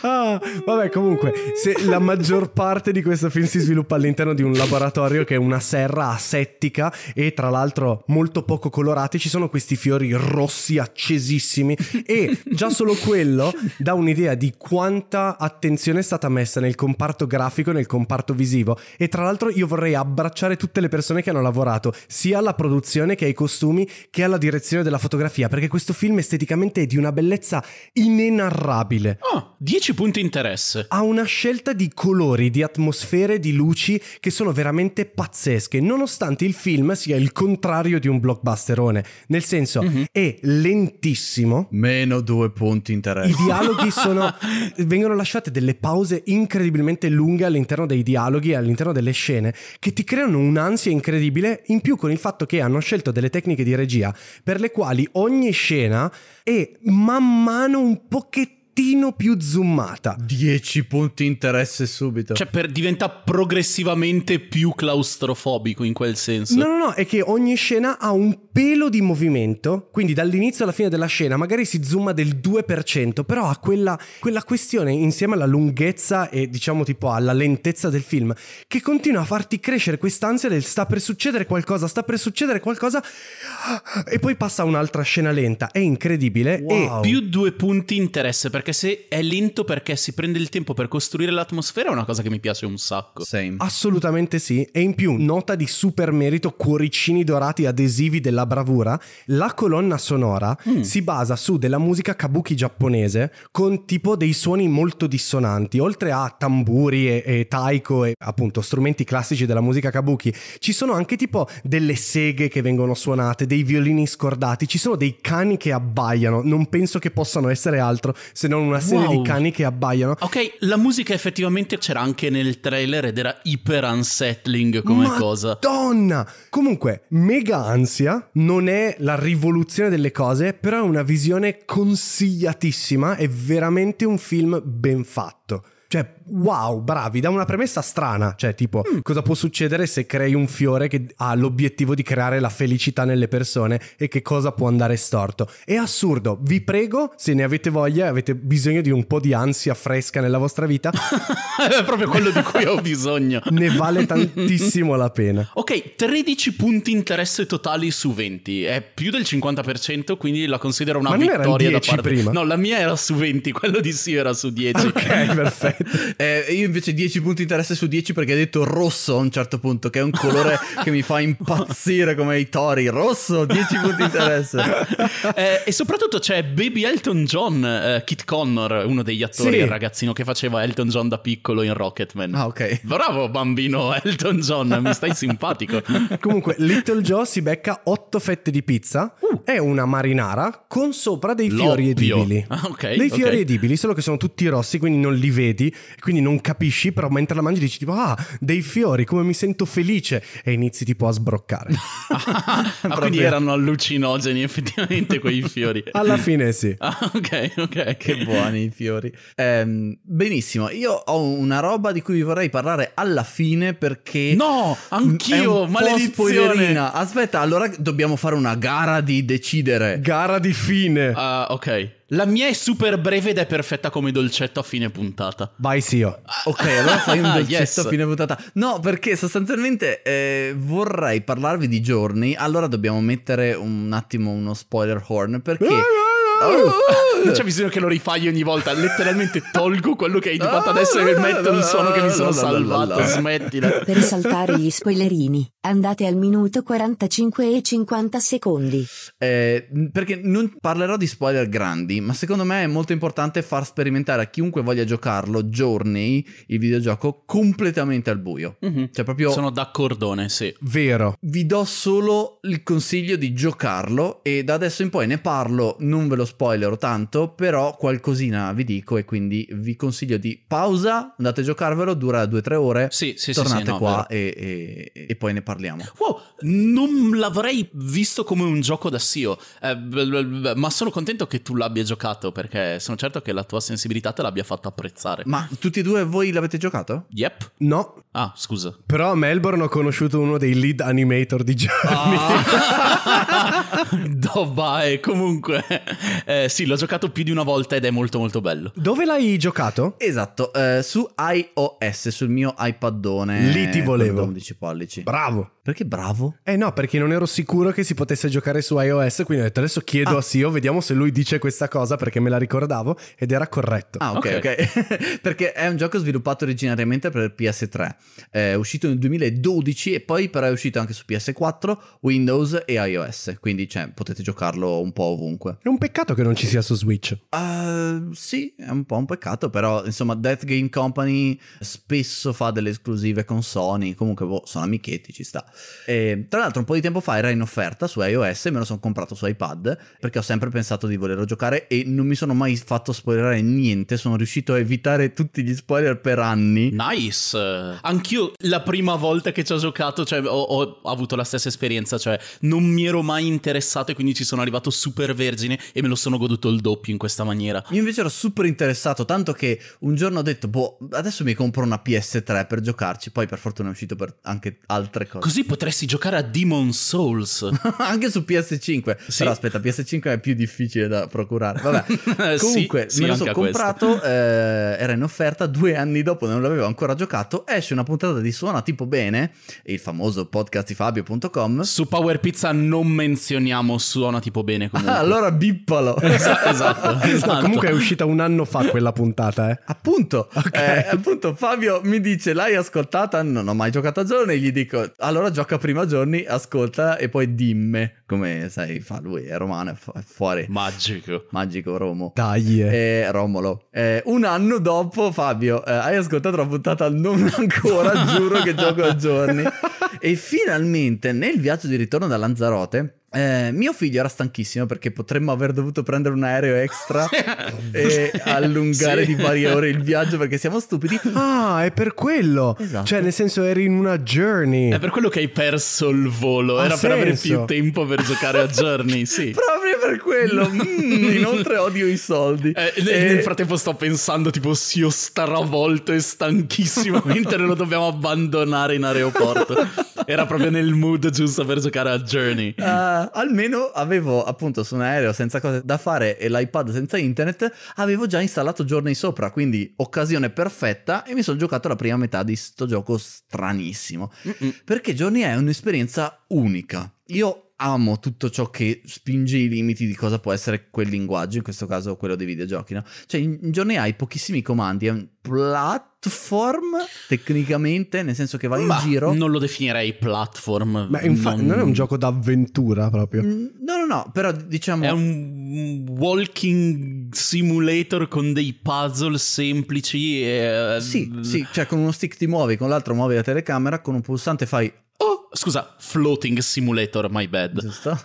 ah, vabbè, comunque, se la maggior parte di questo film si sviluppa all'interno di un laboratorio che è una serra asettica e tra l'altro molto poco colorati, ci sono questi fiori rossi accesissimi e già solo quello dà un'idea di quanta attenzione è stata messa nel comparto grafico e nel comparto visivo e tra l'altro io vorrei abbracciare tutte le persone che hanno lavorato sia alla produzione che ai costumi che alla direzione della fotografia perché questo film esteticamente è di una bellezza inenarrabile. Oh, ah, 10 punti interesse. Ha una scelta di colori, di atmosfere, di luci che sono veramente pazzesche, nonostante il film sia il contrario di un blockbusterone. Nel senso, mm-hmm. è lentissimo. Meno due punti interesse. I dialoghi sono... vengono lasciate delle pause incredibilmente lunghe all'interno dei dialoghi, all'interno delle scene, che ti creano un'ansia incredibile, in più con il fatto che hanno scelto delle tecniche di regia per le quali ogni scena è man mano mano un pochettino pochettino più zoomata. 10 punti interesse subito. Cioè, per diventare progressivamente più claustrofobico in quel senso. No, no, no, è che ogni scena ha un pelo di movimento, quindi dall'inizio alla fine della scena magari si zooma del 2%, però ha quella, quella questione insieme alla lunghezza e diciamo tipo alla lentezza del film che continua a farti crescere quest'ansia del sta per succedere qualcosa, sta per succedere qualcosa e poi passa un'altra scena lenta. È incredibile. Wow. E più due punti interesse perché perché se è lento perché si prende il tempo per costruire l'atmosfera è una cosa che mi piace un sacco. Same. Assolutamente sì. E in più, nota di super merito, cuoricini dorati adesivi della bravura, la colonna sonora mm. si basa su della musica kabuki giapponese con tipo dei suoni molto dissonanti, oltre a tamburi e, e taiko e appunto strumenti classici della musica kabuki, ci sono anche tipo delle seghe che vengono suonate, dei violini scordati, ci sono dei cani che abbaiano, non penso che possano essere altro se non non una serie wow. di cani che abbaiano. Ok, la musica effettivamente c'era anche nel trailer ed era iper unsettling come Madonna! cosa. Madonna! Comunque, mega ansia non è la rivoluzione delle cose, però è una visione consigliatissima, è veramente un film ben fatto. Cioè, wow, bravi, da una premessa strana, cioè tipo mm. cosa può succedere se crei un fiore che ha l'obiettivo di creare la felicità nelle persone e che cosa può andare storto. È assurdo, vi prego, se ne avete voglia, avete bisogno di un po' di ansia fresca nella vostra vita. È proprio quello di cui ho bisogno. ne vale tantissimo la pena. Ok, 13 punti interesse totali su 20, è più del 50%, quindi la considero una Ma vittoria da parte. Prima. No, la mia era su 20, quello di sì era su 10. Ok, perfetto. Eh, io invece 10 punti di interesse su 10 perché hai detto rosso a un certo punto, che è un colore che mi fa impazzire come i tori. Rosso, 10 punti di interesse. eh, e soprattutto c'è Baby Elton John, eh, Kit Connor, uno degli attori, sì. il ragazzino che faceva Elton John da piccolo in Rocketman. Ah, ok. Bravo bambino Elton John, mi stai simpatico. Comunque, Little Joe si becca 8 fette di pizza uh. e una marinara con sopra dei L'oppio. fiori edibili. Ah, ok. Dei fiori okay. edibili, solo che sono tutti rossi, quindi non li vedi quindi non capisci, però mentre la mangi dici tipo ah, dei fiori, come mi sento felice e inizi tipo a sbroccare. ah, quindi erano allucinogeni effettivamente quei fiori. Alla fine sì. Ah, ok, ok, che buoni i fiori. Ehm, benissimo, io ho una roba di cui vi vorrei parlare alla fine perché No, anch'io, maledizione. Aspetta, allora dobbiamo fare una gara di decidere. Gara di fine. uh, ok. La mia è super breve ed è perfetta come dolcetto a fine puntata. Vai Sio. Ah. Ok, allora fai un dolcetto yes. a fine puntata. No, perché sostanzialmente eh, vorrei parlarvi di giorni. Allora dobbiamo mettere un attimo uno spoiler horn perché... Eh, eh, oh. Non c'è bisogno che lo rifai ogni volta. Letteralmente tolgo quello che hai fatto adesso e metto il suono che mi sono salvato. Smettila. Per saltare gli spoilerini, andate al minuto 45 e 50 secondi. Eh, perché non parlerò di spoiler grandi, ma secondo me è molto importante far sperimentare a chiunque voglia giocarlo Journey, il videogioco, completamente al buio. Mm-hmm. Cioè, proprio. Sono d'accordone, sì. Vero. Vi do solo il consiglio di giocarlo e da adesso in poi ne parlo, non ve lo spiego spoilerò tanto, però qualcosina vi dico e quindi vi consiglio di pausa, andate a giocarvelo, dura 2-3 ore, sì, sì, tornate sì, no, qua e, e, e, poi ne parliamo. Wow, non l'avrei visto come un gioco da SEO, eh, ma sono contento che tu l'abbia giocato perché sono certo che la tua sensibilità te l'abbia fatto apprezzare. Ma tutti e due voi l'avete giocato? Yep. No. Ah, scusa. Però a Melbourne ho conosciuto uno dei lead animator di Journey. Ah. Dov'è? Comunque, eh, sì, l'ho giocato più di una volta ed è molto molto bello. Dove l'hai giocato? Esatto, eh, su iOS, sul mio iPadone. Lì ti volevo. 12 pollici. Bravo. Perché bravo? Eh no, perché non ero sicuro che si potesse giocare su iOS, quindi ho detto adesso chiedo ah. a Sio, vediamo se lui dice questa cosa perché me la ricordavo ed era corretto. Ah ok, ok. okay. perché è un gioco sviluppato originariamente per PS3, è uscito nel 2012 e poi però è uscito anche su PS4, Windows e iOS, quindi cioè, potete giocarlo un po' ovunque. È un peccato che non ci sia su Switch. Uh, sì, è un po' un peccato, però insomma Death Game Company spesso fa delle esclusive con Sony, comunque boh, sono amichetti, ci sta. E, tra l'altro un po' di tempo fa era in offerta su iOS e me lo sono comprato su iPad perché ho sempre pensato di volerlo giocare e non mi sono mai fatto spoilerare niente, sono riuscito a evitare tutti gli spoiler per anni. Nice! Anch'io la prima volta che ci ho giocato cioè, ho, ho avuto la stessa esperienza, cioè non mi ero mai interessato e quindi ci sono arrivato super vergine e me lo sono goduto il doppio in questa maniera. Io invece ero super interessato, tanto che un giorno ho detto, boh, adesso mi compro una PS3 per giocarci, poi per fortuna è uscito per anche altre cose. Così potresti giocare a Demon Souls. Anche su PS5. Sì. Però aspetta, PS5 è più difficile da procurare. Vabbè. Comunque, sì, me l'ho sì, comprato, eh, era in offerta, due anni dopo non l'avevo ancora giocato, esce una puntata di Suona tipo bene, il famoso podcast di Fabio.com. Su Power Pizza non menzioniamo Suona tipo bene comunque. allora bippalo. Esatto, esatto, esatto, esatto. No, comunque è uscita un anno fa quella puntata, eh. Appunto. Okay. Eh, appunto Fabio mi dice "L'hai ascoltata? Non ho mai giocato a zone", gli dico "Allora gioca prima giorni, ascolta e poi dimme, come sai fa lui, è romano, è, fu- è fuori. Magico. Magico Romo. Dai. E eh. eh, Romolo. Eh, un anno dopo Fabio, eh, hai ascoltato la puntata non ancora, giuro che gioco a giorni. e finalmente nel viaggio di ritorno da Lanzarote eh, mio figlio era stanchissimo perché potremmo aver dovuto prendere un aereo extra e allungare sì. di varie ore il viaggio perché siamo stupidi. Ah, è per quello. Esatto. Cioè, nel senso, eri in una journey. È per quello che hai perso il volo. Ha era senso. per avere più tempo per giocare a journey. Sì. Proprio per quello. Mm, inoltre odio i soldi. Eh, e... Nel eh, frattempo sto pensando tipo sì, io stravolto e stanchissimo mentre lo dobbiamo abbandonare in aeroporto. Era proprio nel mood giusto per giocare a Journey. Uh, almeno avevo appunto su un aereo senza cose da fare e l'iPad senza internet, avevo già installato Journey sopra, quindi occasione perfetta e mi sono giocato la prima metà di sto gioco stranissimo. Mm-mm. Perché Journey è un'esperienza unica. Io amo tutto ciò che spinge i limiti di cosa può essere quel linguaggio, in questo caso quello dei videogiochi, no? Cioè, in, in giorni hai pochissimi comandi, è un platform tecnicamente, nel senso che vai in giro. Non lo definirei platform. Ma infatti non... non... è un gioco d'avventura proprio. Mm, no, no, no, però diciamo. È un walking simulator con dei puzzle semplici. E... Eh, sì, sì, cioè con uno stick ti muovi, con l'altro muovi la telecamera, con un pulsante fai scusa, Floating Simulator, my bad. Giusto.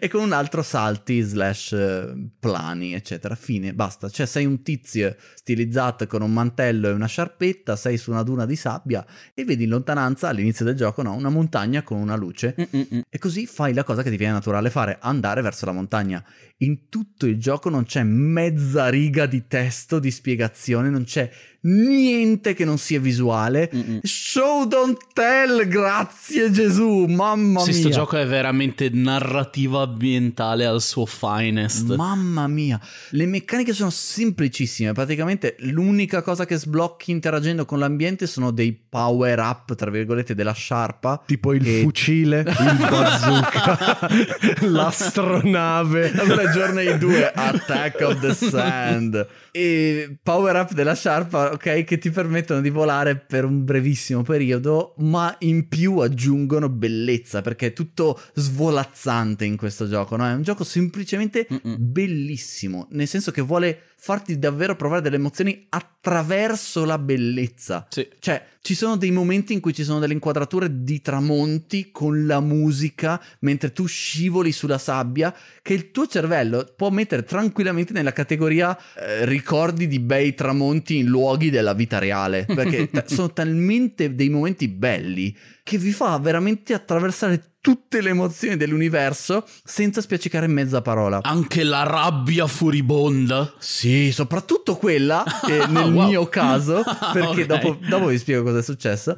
e con un altro salti slash eh, plani, eccetera. Fine, basta. Cioè sei un tizio stilizzato con un mantello e una sciarpetta, sei su una duna di sabbia e vedi in lontananza, all'inizio del gioco, no, una montagna con una luce. Mm-mm. E così fai la cosa che ti viene naturale fare, andare verso la montagna. In tutto il gioco non c'è mezza riga di testo, di spiegazione, non c'è niente che non sia visuale. Mm-mm. Show don't tell, grazie Gesù, mamma sì, mia. Questo gioco è veramente narrativa ambientale al suo finest. Mamma mia, le meccaniche sono semplicissime, praticamente l'unica cosa che sblocchi interagendo con l'ambiente sono dei power up, tra virgolette, della sciarpa. Tipo il che... fucile, il bazooka, l'astronave. Allora Journey 2, Attack of the Sand. E power up della sciarpa ok, che ti permettono di volare per un brevissimo periodo, ma in più aggiungono bellezza, perché è tutto svolazzante in questo gioco, no? È un gioco semplicemente Mm-mm. bellissimo, nel senso che vuole farti davvero provare delle emozioni attraverso la bellezza. Sì. Cioè, ci sono dei momenti in cui ci sono delle inquadrature di tramonti con la musica mentre tu scivoli sulla sabbia che il tuo cervello può mettere tranquillamente nella categoria eh, ricordi di bei tramonti in luoghi della vita reale, perché t- sono talmente dei momenti belli che vi fa veramente attraversare tutte le emozioni dell'universo senza spiaccicare mezza parola. Anche la rabbia furibonda? Sì, soprattutto quella, eh, nel wow. mio caso, ah, perché okay. dopo, dopo, vi spiego cosa è successo.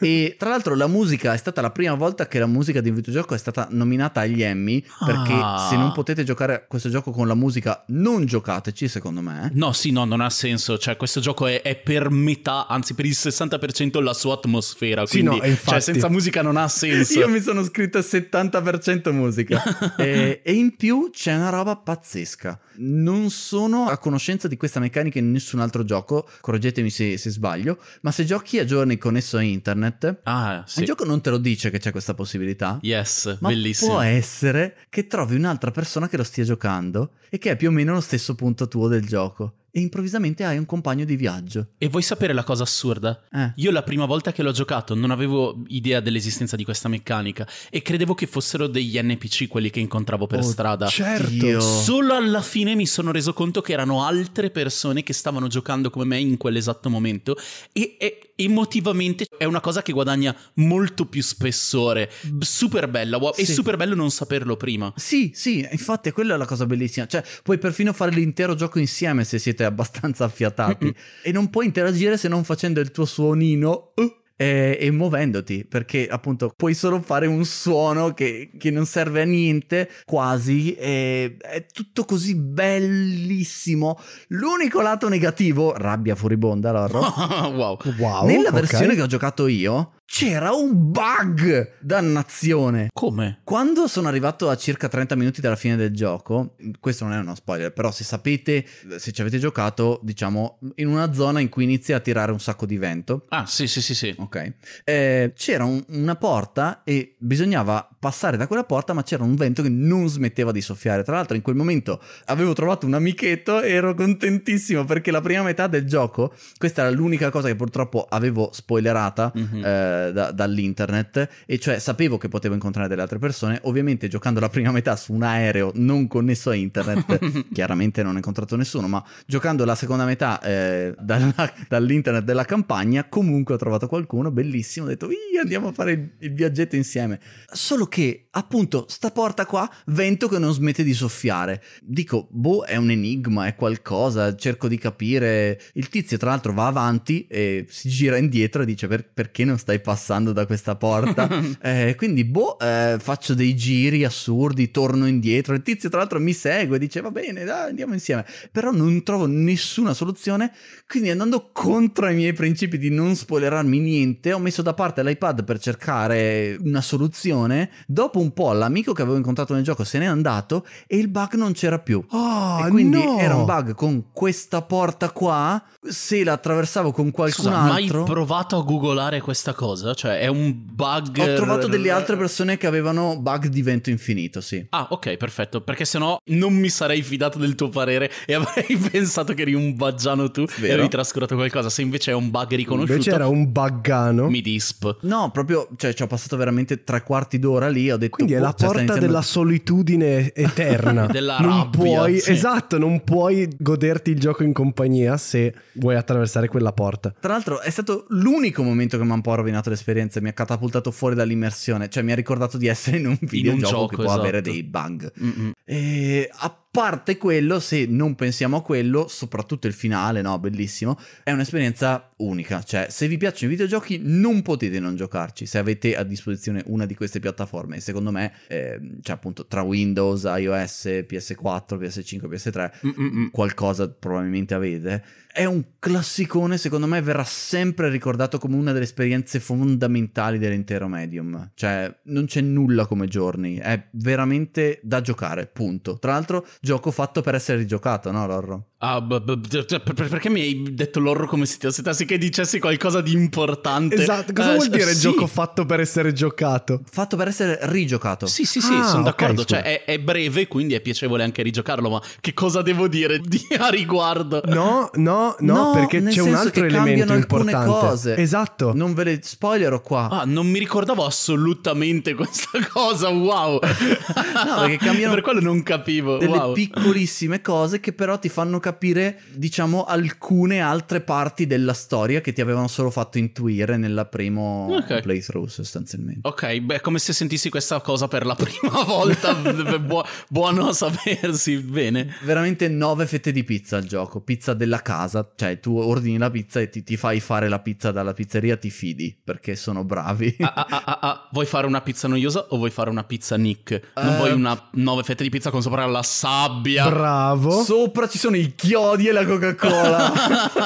e tra l'altro la musica è stata la prima volta che la musica di un videogioco è stata nominata agli Emmy, perché ah. se non potete giocare a questo gioco con la musica, non giocateci, secondo me. No, sì, no, non ha senso, cioè questo gioco è, è per metà, anzi per il 60% la sua atmosfera, quindi sì, no, cioè, infatti... cioè, senza musica non ha senso. Io mi sono scritto scritto 70% musica. e, e, in più c'è una roba pazzesca. Non sono a conoscenza di questa meccanica in nessun altro gioco, correggetemi se, se sbaglio, ma se giochi a giorni connesso a internet, ah, sì. il gioco non te lo dice che c'è questa possibilità. Yes, ma bellissimo. Può essere che trovi un'altra persona che lo stia giocando e che è più o meno lo stesso punto tuo del gioco e improvvisamente hai un compagno di viaggio. E vuoi sapere la cosa assurda? Eh. Io la prima volta che l'ho giocato non avevo idea dell'esistenza di questa meccanica e credevo che fossero degli NPC quelli che incontravo per oh, strada. Certo. Dio. Solo alla fine mi sono reso conto che erano altre persone che stavano giocando come me in quell'esatto momento e, e emotivamente è una cosa che guadagna molto più spessore. Mm. Super bella, wow. Sì. È super bello non saperlo prima. Sì, sì, infatti quella è la cosa bellissima. Cioè, puoi perfino fare l'intero gioco insieme se siete abbastanza affiatati. E non puoi interagire se non facendo il tuo suonino. Uh e, e muovendoti, perché appunto puoi solo fare un suono che, che non serve a niente, quasi, è tutto così bellissimo. L'unico lato negativo, rabbia furibonda, Loro. wow. wow. Nella okay. versione che ho giocato io, c'era un bug! Dannazione! Come? Quando sono arrivato a circa 30 minuti dalla fine del gioco, questo non è uno spoiler, però se sapete, se ci avete giocato, diciamo, in una zona in cui inizia a tirare un sacco di vento. Ah, sì, sì, sì, sì. Ok. Eh, c'era un, una porta e bisognava passare da quella porta, ma c'era un vento che non smetteva di soffiare. Tra l'altro, in quel momento avevo trovato un amichetto e ero contentissimo perché la prima metà del gioco, questa era l'unica cosa che purtroppo avevo spoilerata. Mm-hmm. Eh, eh, da, dall'internet e cioè sapevo che potevo incontrare delle altre persone, ovviamente giocando la prima metà su un aereo non connesso a internet, chiaramente non ho incontrato nessuno, ma giocando la seconda metà eh, dalla, dall'internet della campagna comunque ho trovato qualcuno bellissimo, ho detto andiamo a fare il, il viaggetto insieme, solo che appunto sta porta qua, vento che non smette di soffiare, dico boh è un enigma, è qualcosa, cerco di capire, il tizio tra l'altro va avanti e si gira indietro e dice per, perché non stai passando da questa porta. eh, quindi, boh, eh, faccio dei giri assurdi, torno indietro. Il tizio, tra l'altro, mi segue, dice va bene, dai, andiamo insieme. Però non trovo nessuna soluzione. Quindi, andando contro i miei principi di non spoilerarmi niente, ho messo da parte l'iPad per cercare una soluzione. Dopo un po', l'amico che avevo incontrato nel gioco se n'è andato e il bug non c'era più. Oh, e quindi no. era un bug con questa porta qua. Se la attraversavo con qualcun Scusa, altro. Ma hai provato a googolare questa cosa? cosa? Cioè, è un bug. Ho trovato delle altre persone che avevano bug di vento infinito, sì. Ah, ok, perfetto. Perché sennò non mi sarei fidato del tuo parere e avrei pensato che eri un baggiano tu Vero. e avevi trascurato qualcosa. Se invece è un bug riconosciuto. Invece era un buggano. Mi disp. No, proprio, cioè, ci ho passato veramente tre quarti d'ora lì. Ho detto. Quindi è oh", la cioè, porta iniziando... della solitudine eterna. della non rabbia. Puoi... Sì. Esatto, non puoi goderti il gioco in compagnia se vuoi attraversare quella porta. Tra l'altro, è stato l'unico momento che mi ha un po' rovinato rovinato l'esperienza, mi ha catapultato fuori dall'immersione, cioè mi ha ricordato di essere in un videogioco in un gioco, che può esatto. avere dei bug. Mm-mm. E a parte quello, se non pensiamo a quello, soprattutto il finale, no, bellissimo, è un'esperienza unica, cioè se vi piacciono i videogiochi non potete non giocarci, se avete a disposizione una di queste piattaforme, secondo me, eh, cioè appunto tra Windows, iOS, PS4, PS5, PS3, Mm-mm. qualcosa probabilmente avete, è un classicone, secondo me verrà sempre ricordato come una delle esperienze fondamentali dell'intero medium, cioè non c'è nulla come giorni, è veramente da giocare, punto. Tra l'altro gioco fatto per essere rigiocato, no, Lorro? Ah, b- b- cioè, perché mi hai detto l'orro come se ti assettassi che dicessi qualcosa di importante? Esatto, cosa eh, vuol dire sì. gioco fatto per essere giocato? Fatto per essere rigiocato. Sì, sì, sì, ah, sono d'accordo, okay, cioè è, è, breve quindi è piacevole anche rigiocarlo, ma che cosa devo dire di, a riguardo? No, no, no, no perché c'è un altro elemento importante. Cose. Esatto. Non ve le spoilerò qua. Ah, non mi ricordavo assolutamente questa cosa, wow. no, perché cambiano Per quello non capivo, Delle wow. piccolissime cose che però ti fanno capire capire, diciamo, alcune altre parti della storia che ti avevano solo fatto intuire nella primo okay. playthrough, sostanzialmente. Ok, beh, come se sentissi questa cosa per la prima volta. Bu- buono a sapersi, bene. Veramente nove fette di pizza al gioco, pizza della casa, cioè tu ordini la pizza e ti, ti fai fare la pizza dalla pizzeria, ti fidi, perché sono bravi. ah, ah, ah, ah, ah. vuoi fare una pizza noiosa o vuoi fare una pizza Nick? Non uh... vuoi una nove fette di pizza con sopra la sabbia? Bravo. Sopra ci sono i chiodi e la Coca-Cola.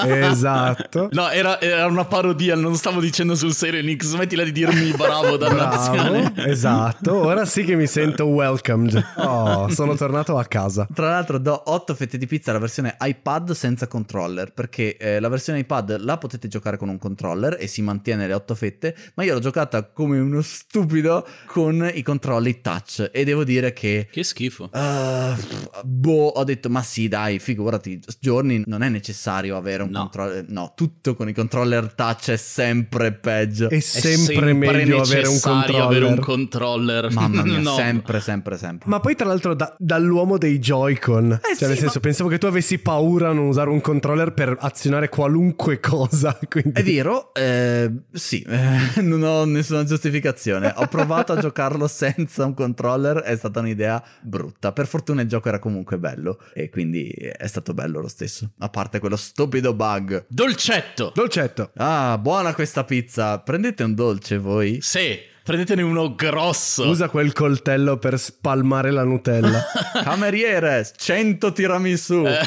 esatto. No, era, era, una parodia, non stavo dicendo sul serio, Nick, smettila di dirmi bravo dannazione. Bravo, esatto, ora sì che mi sento welcomed. Oh, sono tornato a casa. Tra l'altro do 8 fette di pizza alla versione iPad senza controller, perché eh, la versione iPad la potete giocare con un controller e si mantiene le 8 fette, ma io l'ho giocata come uno stupido con i controlli touch e devo dire che... Che schifo. Uh, boh, ho detto, ma sì, dai, figurati passati giorni non è necessario avere un no. controller. No, tutto con i controller touch è sempre peggio. È sempre, è sempre meglio avere un controller. avere un controller. Mamma mia, no. sempre, sempre, sempre. Ma poi, tra l'altro, da, dall'uomo dei Joy-Con. Eh cioè, sì, nel senso, ma... pensavo che tu avessi paura a non usare un controller per azionare qualunque cosa. Quindi... È vero, eh, sì, eh, non ho nessuna giustificazione. Ho provato a giocarlo senza un controller, è stata un'idea brutta. Per fortuna il gioco era comunque bello e quindi è stato molto bello lo stesso. A parte quello stupido bug. Dolcetto! Dolcetto! Ah, buona questa pizza. Prendete un dolce voi? Sì. Prendetene uno grosso. Usa quel coltello per spalmare la Nutella. Cameriere, 100 tiramisù. Eh,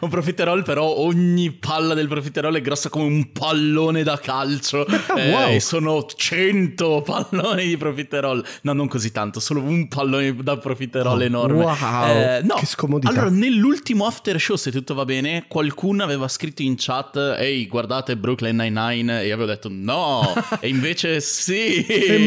un profiterol però, ogni palla del profiterol è grossa come un pallone da calcio. Eh, wow. sono 100 palloni di profiterol. No, non così tanto, solo un pallone da profiterol oh, enorme. Wow, eh, no. che scomodità. Allora, nell'ultimo after show, se tutto va bene, qualcuno aveva scritto in chat, ehi, guardate Brooklyn Nine-Nine, e io avevo detto no, e invece sì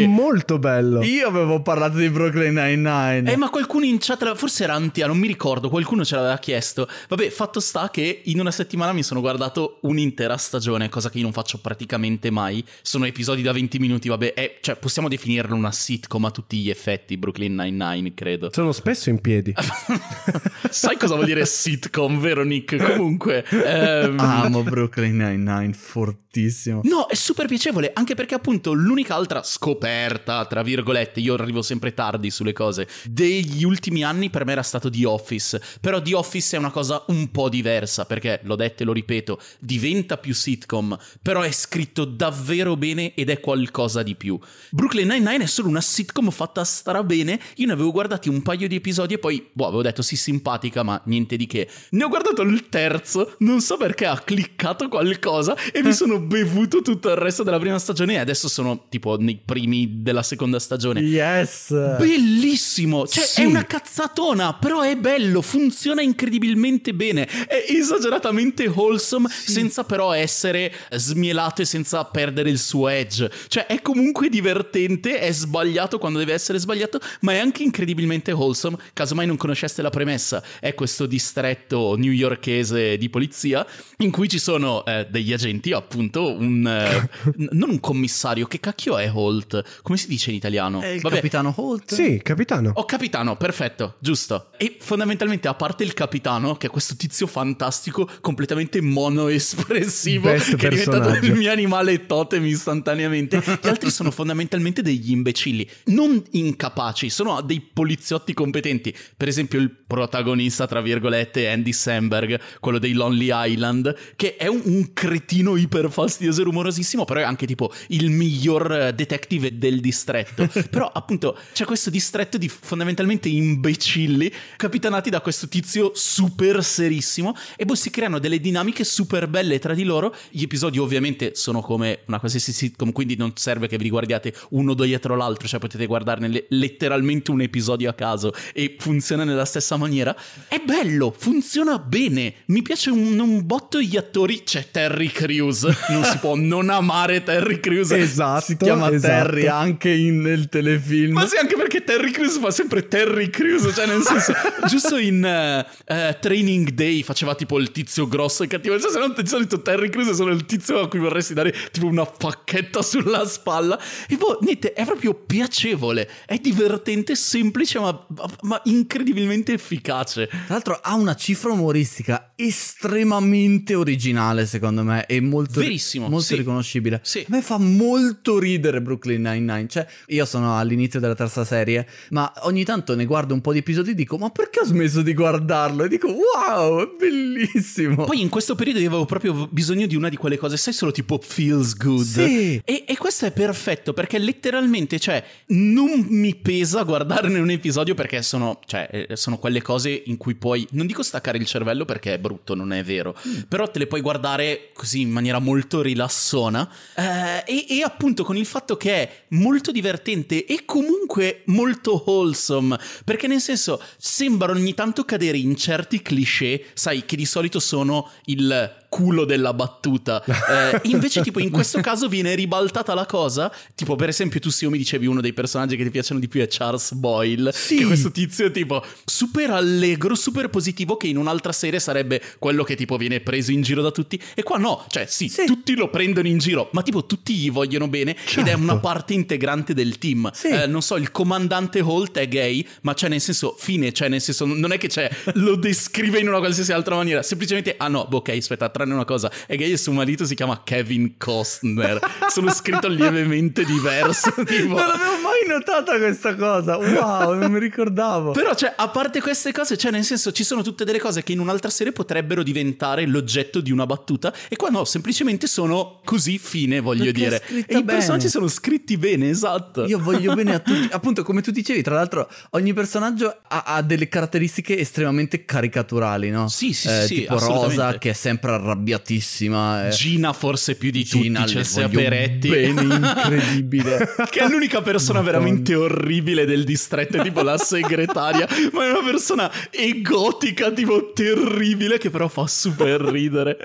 molto bello. Io avevo parlato di Brooklyn Nine-Nine. Eh, ma qualcuno in chat, forse era Antia, ah, non mi ricordo, qualcuno ce l'aveva chiesto. Vabbè, fatto sta che in una settimana mi sono guardato un'intera stagione, cosa che io non faccio praticamente mai. Sono episodi da 20 minuti, vabbè, è, cioè possiamo definirlo una sitcom a tutti gli effetti, Brooklyn Nine-Nine, credo. Sono spesso in piedi. Sai cosa vuol dire sitcom, vero Nick? Comunque... Ehm... Amo Brooklyn Nine-Nine, fortissimo. No, è super piacevole, anche perché appunto l'unica altra scoperta scoperta, tra virgolette, io arrivo sempre tardi sulle cose, degli ultimi anni per me era stato The Office, però The Office è una cosa un po' diversa, perché, l'ho detto e lo ripeto, diventa più sitcom, però è scritto davvero bene ed è qualcosa di più. Brooklyn Nine-Nine è solo una sitcom fatta bene, io ne avevo guardati un paio di episodi e poi, boh, avevo detto sì simpatica, ma niente di che. Ne ho guardato il terzo, non so perché ha cliccato qualcosa e mi eh. sono bevuto tutto il resto della prima stagione e adesso sono tipo nei primi Anthony della seconda stagione. Yes! Bellissimo! Cioè, sì. è una cazzatona, però è bello, funziona incredibilmente bene, è esageratamente wholesome, sì. senza però essere smielato e senza perdere il suo edge. Cioè, è comunque divertente, è sbagliato quando deve essere sbagliato, ma è anche incredibilmente wholesome. Casomai non conosceste la premessa, è questo distretto newyorkese di polizia in cui ci sono eh, degli agenti, appunto, un... Eh, non un commissario, che cacchio è Holt? Come si dice in italiano? È il Vabbè. capitano Holt? Sì, capitano. Oh, capitano, perfetto, giusto. E fondamentalmente, a parte il capitano, che è questo tizio fantastico, completamente monoespressivo, che è diventato il mio animale totem istantaneamente, gli altri sono fondamentalmente degli imbecilli, non incapaci, sono dei poliziotti competenti. Per esempio, il protagonista, tra virgolette, Andy Samberg, quello dei Lonely Island, che è un, un cretino fastidioso e rumorosissimo, però è anche tipo il miglior eh, detective del distretto. Però appunto c'è questo distretto di fondamentalmente imbecilli capitanati da questo tizio super serissimo e poi si creano delle dinamiche super belle tra di loro. Gli episodi ovviamente sono come una qualsiasi sitcom, quindi non serve che vi guardiate uno dietro l'altro, cioè potete guardarne letteralmente un episodio a caso e funziona nella stessa maniera. È bello, funziona bene, mi piace un, un botto gli attori, c'è Terry Crews, non si può non amare Terry Crews. Esatto. Si chiama esatto. Terry anche in, nel telefilm. Ma sì, anche perché Terry Crews fa sempre Terry Crews, cioè nel senso, giusto in uh, uh, Training Day faceva tipo il tizio grosso e cattivo, cioè se non di solito Terry Crews è solo il tizio a cui vorresti dare tipo una pacchetta sulla spalla. E boh, niente, è proprio piacevole, è divertente, semplice, ma, ma, incredibilmente efficace. Tra l'altro ha una cifra umoristica estremamente originale, secondo me, e molto, Verissimo, molto sì. riconoscibile. Sì. A me fa molto ridere Brooklyn Nine Nine. Cioè, io sono all'inizio della terza serie, ma ogni tanto ne guardo un po' di episodi e dico, ma perché ho smesso di guardarlo? E dico, wow, è bellissimo. Poi in questo periodo io avevo proprio bisogno di una di quelle cose, sai, solo tipo feels good. Sì. E, e questo è perfetto perché letteralmente, cioè, non mi pesa guardarne un episodio perché sono, cioè, eh, sono quelle cose in cui puoi, non dico staccare il cervello perché è brutto, non è vero, mm. però te le puoi guardare così in maniera molto rilassona eh, e, e appunto con il fatto che è molto divertente e comunque molto wholesome, perché nel senso sembra ogni tanto cadere in certi cliché, sai, che di solito sono il culo della battuta. Eh, invece, tipo, in questo caso viene ribaltata la cosa. Tipo, per esempio, tu Sio mi dicevi uno dei personaggi che ti piacciono di più è Charles Boyle. Sì. Che questo tizio, tipo, super allegro, super positivo, che in un'altra serie sarebbe quello che, tipo, viene preso in giro da tutti. E qua no, cioè, sì, sì. tutti lo prendono in giro, ma tipo, tutti gli vogliono bene certo. ed è certo. una parte integrante del team. Sì. Eh, non so, il comandante Holt è gay, ma cioè, nel senso, fine, cioè, nel senso, non è che c'è, lo descrive in una qualsiasi altra maniera. Semplicemente, ah no, boh, ok, aspetta, tra tranne una cosa, è che il suo marito si chiama Kevin Costner, Sono scritto lievemente diverso, tipo... Non l'avevo mai hai notato questa cosa? Wow, non mi ricordavo. Però, cioè, a parte queste cose, cioè, nel senso, ci sono tutte delle cose che in un'altra serie potrebbero diventare l'oggetto di una battuta. E qua no, semplicemente sono così fine, voglio Perché dire. E i personaggi sono scritti bene, esatto. Io voglio bene a tutti. Appunto, come tu dicevi, tra l'altro, ogni personaggio ha, ha delle caratteristiche estremamente caricaturali, no? Sì, sì, eh, sì. Tipo Rosa, che è sempre arrabbiatissima. Eh. Gina, forse più di Gina, tutti, Gina, cioè, Peretti. Bene, incredibile. che è l'unica persona veramente veramente orribile del distretto, tipo la segretaria, ma è una persona egotica, tipo terribile, che però fa super ridere.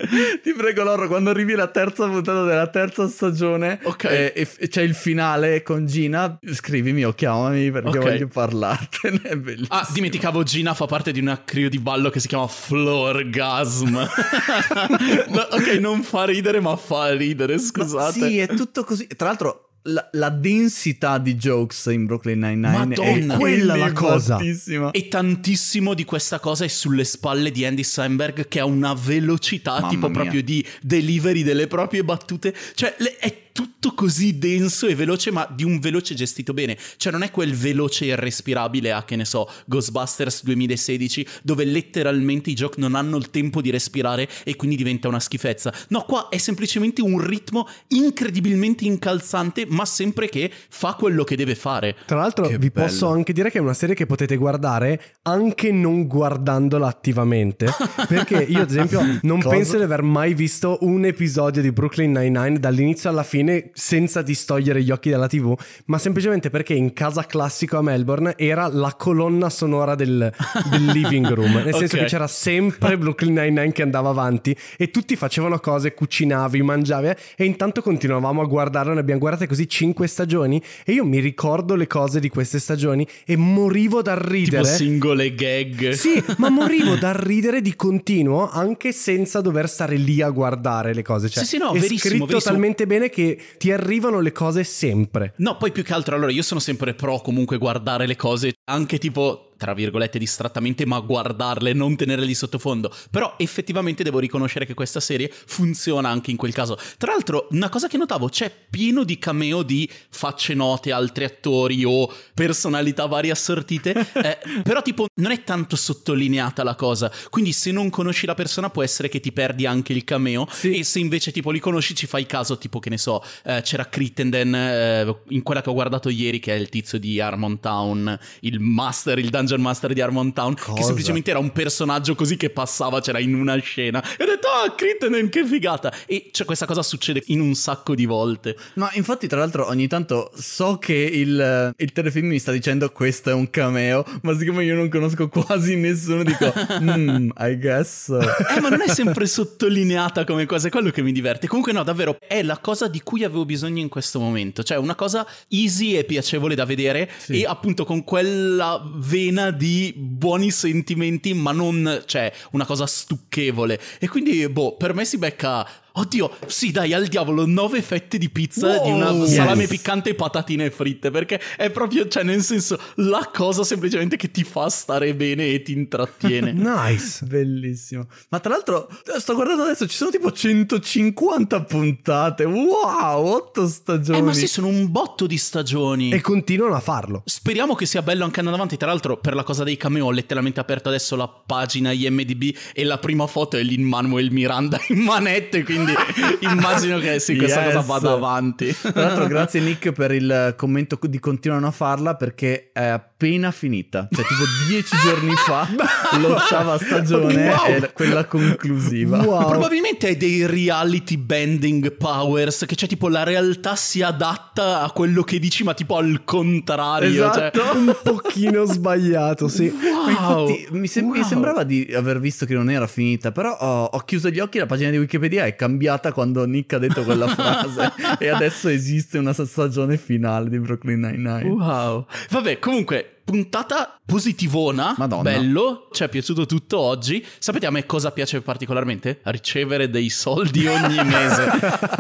Ti prego, Loro, quando arrivi la terza puntata della terza stagione okay. e, eh, e, e c'è il finale con Gina, scrivimi o chiamami perché okay. voglio parlartene. È bellissimo. Ah, dimenticavo, Gina fa parte di una crew di ballo che si chiama Florgasm. no, ok, non fa ridere, ma fa ridere, scusate. No, sì, è tutto così. Tra l'altro la, la, densità di jokes in Brooklyn Nine-Nine Madonna, è quella la cosa. E tantissimo di questa cosa è sulle spalle di Andy Seinberg che ha una velocità Mamma tipo mia. proprio di delivery delle proprie battute. Cioè, le, è tutto così denso e veloce, ma di un veloce gestito bene. Cioè non è quel veloce irrespirabile a, che ne so, Ghostbusters 2016, dove letteralmente i giochi non hanno il tempo di respirare e quindi diventa una schifezza. No, qua è semplicemente un ritmo incredibilmente incalzante, ma sempre che fa quello che deve fare. Tra l'altro che vi bello. posso anche dire che è una serie che potete guardare anche non guardandola attivamente, perché io ad esempio non Cosa? penso di aver mai visto un episodio di Brooklyn Nine-Nine dall'inizio alla fine fine senza distogliere gli occhi dalla TV, ma semplicemente perché in casa classico a Melbourne era la colonna sonora del, del living room, nel senso okay. che c'era sempre Brooklyn Nine-Nine che andava avanti e tutti facevano cose, cucinavi, mangiavi eh, e intanto continuavamo a guardarlo, ne abbiamo guardate così cinque stagioni e io mi ricordo le cose di queste stagioni e morivo dal ridere. Tipo singole gag. Sì, ma morivo dal ridere di continuo anche senza dover stare lì a guardare le cose, cioè sì, sì, no, è verissimo, scritto verissimo. talmente bene che ti arrivano le cose sempre. No, poi più che altro, allora io sono sempre pro comunque guardare le cose, anche tipo tra virgolette, distrattamente, ma guardarle, non tenerle lì sottofondo. Però effettivamente devo riconoscere che questa serie funziona anche in quel caso. Tra l'altro, una cosa che notavo, c'è pieno di cameo di facce note, altri attori o personalità varie assortite, eh, però tipo non è tanto sottolineata la cosa, quindi se non conosci la persona può essere che ti perdi anche il cameo sì. e se invece tipo li conosci ci fai caso, tipo che ne so, eh, c'era Crittenden eh, in quella che ho guardato ieri che è il tizio di Harmon Town, il master, il dungeon Dungeon Master di Armon Town, Cosa? che semplicemente era un personaggio così che passava, c'era in una scena, e ho detto, ah, oh, Crittenden, che figata! E cioè, questa cosa succede in un sacco di volte. No, infatti, tra l'altro, ogni tanto so che il, eh, il telefilm mi sta dicendo questo è un cameo, ma siccome io non conosco quasi nessuno, dico, mm, I guess. eh, ma non è sempre sottolineata come cosa, è quello che mi diverte. Comunque, no, davvero, è la cosa di cui avevo bisogno in questo momento, cioè una cosa easy e piacevole da vedere, sì. e appunto con quella vena piena di buoni sentimenti, ma non, cioè, una cosa stucchevole. E quindi, boh, per me si becca Oddio, sì, dai, al diavolo, nove fette di pizza wow, di una yes. salame piccante e patatine fritte. Perché è proprio, cioè, nel senso, la cosa semplicemente che ti fa stare bene e ti intrattiene. nice, bellissimo. Ma tra l'altro, eh, sto guardando adesso, ci sono tipo 150 puntate. Wow, otto stagioni. Eh, ma sì, sono un botto di stagioni. E continuano a farlo. Speriamo che sia bello anche andando avanti. Tra l'altro, per la cosa dei cameo, ho letteralmente aperto adesso la pagina IMDb e la prima foto è l'In Miranda in manette. Quindi quindi immagino che sì, questa yes. cosa vada avanti. Tra l'altro grazie Nick per il commento di continuano a farla perché eh, appena finita, cioè tipo dieci giorni fa l'ottava stagione wow. è quella conclusiva. Wow. Probabilmente è dei reality bending powers, che c'è cioè, tipo la realtà si adatta a quello che dici, ma tipo al contrario. Cioè. Esatto, cioè... un pochino sbagliato, sì. Wow. Infatti, mi, sem- wow. mi, sembrava di aver visto che non era finita, però ho, ho chiuso gli occhi, la pagina di Wikipedia è cambiata quando Nick ha detto quella frase e adesso esiste una stagione finale di Brooklyn Nine-Nine. Wow. Vabbè, comunque it. puntata positivona. Madonna. Bello, ci è piaciuto tutto oggi. Sapete a me cosa piace particolarmente? Ricevere dei soldi ogni mese.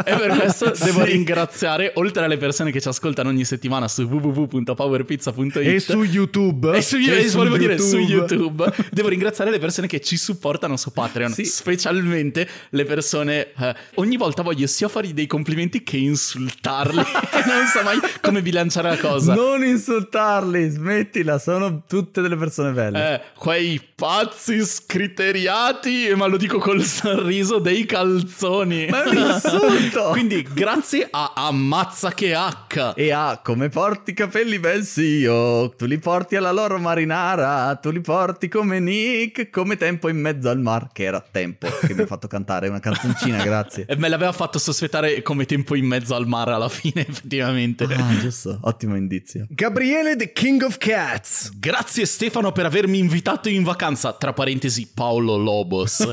e per questo sì. devo ringraziare, oltre alle persone che ci ascoltano ogni settimana su www.powerpizza.it e su YouTube. E su, e su volevo YouTube. dire su YouTube. devo ringraziare le persone che ci supportano su Patreon, sì. specialmente le persone eh, ogni volta voglio sia fargli dei complimenti che insultarli. non so mai come bilanciare la cosa. Non insultarli, smetti smettila, sono tutte delle persone belle. Eh, quei pazzi scriteriati, ma lo dico col sorriso dei calzoni. Ma è un insulto! Quindi grazie a Ammazza che H. E a come porti i capelli ben io, tu li porti alla loro marinara, tu li porti come Nick, come tempo in mezzo al mar, che era tempo, che mi ha fatto cantare una canzoncina, grazie. e me l'aveva fatto sospettare come tempo in mezzo al mar alla fine, effettivamente. Ah, giusto, ottimo indizio. Gabriele, the King of Cat. Congrats! Grazie Stefano per avermi invitato in vacanza, tra parentesi Paolo Lobos.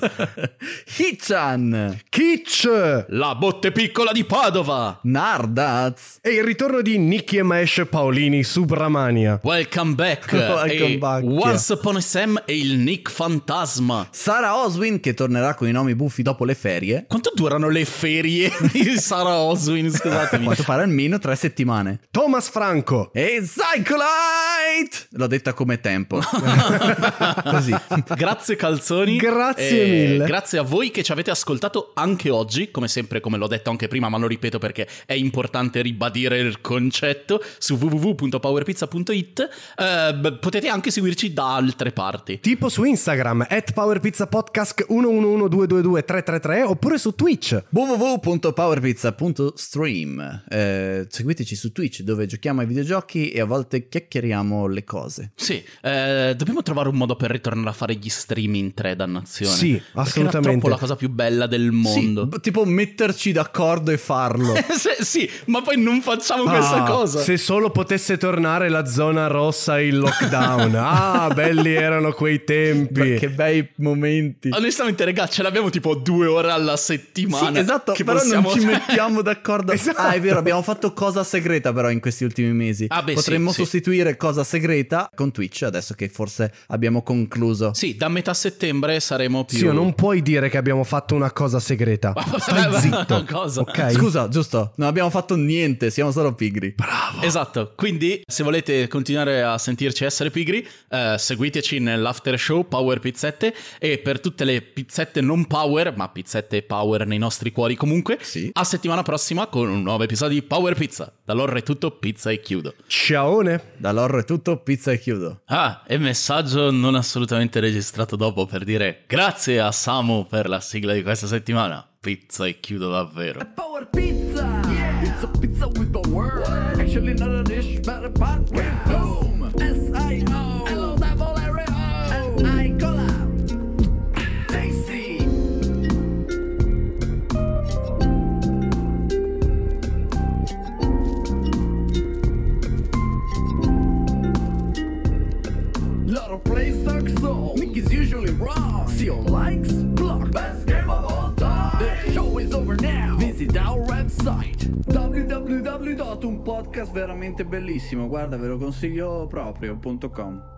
Hitchan! Kitsch! La botte piccola di Padova! Nardaz! E il ritorno di Nicky e Mesh Paolini su Bramania. Welcome back! Welcome back! Once Upon a Sam e il Nick Fantasma. Sara Oswin che tornerà con i nomi buffi dopo le ferie. Quanto durano le ferie di Sara Oswin? Scusatemi. Quanto pare almeno tre settimane. Thomas Franco! E Zykolai! Wait! L'ho detta come tempo. Così. Grazie calzoni. Grazie mille. Grazie a voi che ci avete ascoltato anche oggi, come sempre, come l'ho detto anche prima, ma lo ripeto perché è importante ribadire il concetto su www.powerpizza.it. Eh, potete anche seguirci da altre parti. Tipo su Instagram, at powerpizzapodcast 1112223333 oppure su Twitch. www.powerpizza.stream. Eh, seguiteci su Twitch dove giochiamo ai videogiochi e a volte chiacchieriamo le cose. Sì, eh, dobbiamo trovare un modo per ritornare a fare gli stream in tre, dannazione. Sì, assolutamente. È troppo la cosa più bella del mondo. Sì, tipo metterci d'accordo e farlo. se, sì, ma poi non facciamo ah, questa cosa. Se solo potesse tornare la zona rossa e il lockdown. ah, belli erano quei tempi. che bei momenti. Onestamente, raga, ce l'abbiamo tipo due ore alla settimana. Sì, esatto, che però possiamo... non ci mettiamo d'accordo. esatto. Ah, è vero, abbiamo fatto cosa segreta però in questi ultimi mesi. Ah, beh, Potremmo sì, sostituire sì. cosa segreta segreta con Twitch, adesso che forse abbiamo concluso. Sì, da metà settembre saremo più... Sì, non puoi dire che abbiamo fatto una cosa segreta. Stai zitto. cosa. Okay? Scusa, giusto, non abbiamo fatto niente, siamo solo pigri. Bravo. Esatto, quindi se volete continuare a sentirci essere pigri, eh, seguiteci nell'after show Power Pizzette e per tutte le pizzette non power, ma pizzette power nei nostri cuori comunque, sì. a settimana prossima con un nuovo episodio di Power Pizza. Dall'orro è tutto, pizza e chiudo. Ciaone! Dall'orro è tutto, pizza e chiudo. Ah, e messaggio non assolutamente registrato dopo per dire grazie a Samu per la sigla di questa settimana. Pizza e chiudo davvero. Power pizza! Yeah. It's a pizza with the world. Actually not a dish, but a pot with boom! or play saxo. Nick is usually wrong. CEO likes block. Best game of all time. The show is over now. Visit our website www.unpodcastveramente bellissimo. Guarda, ve lo consiglio proprio.com.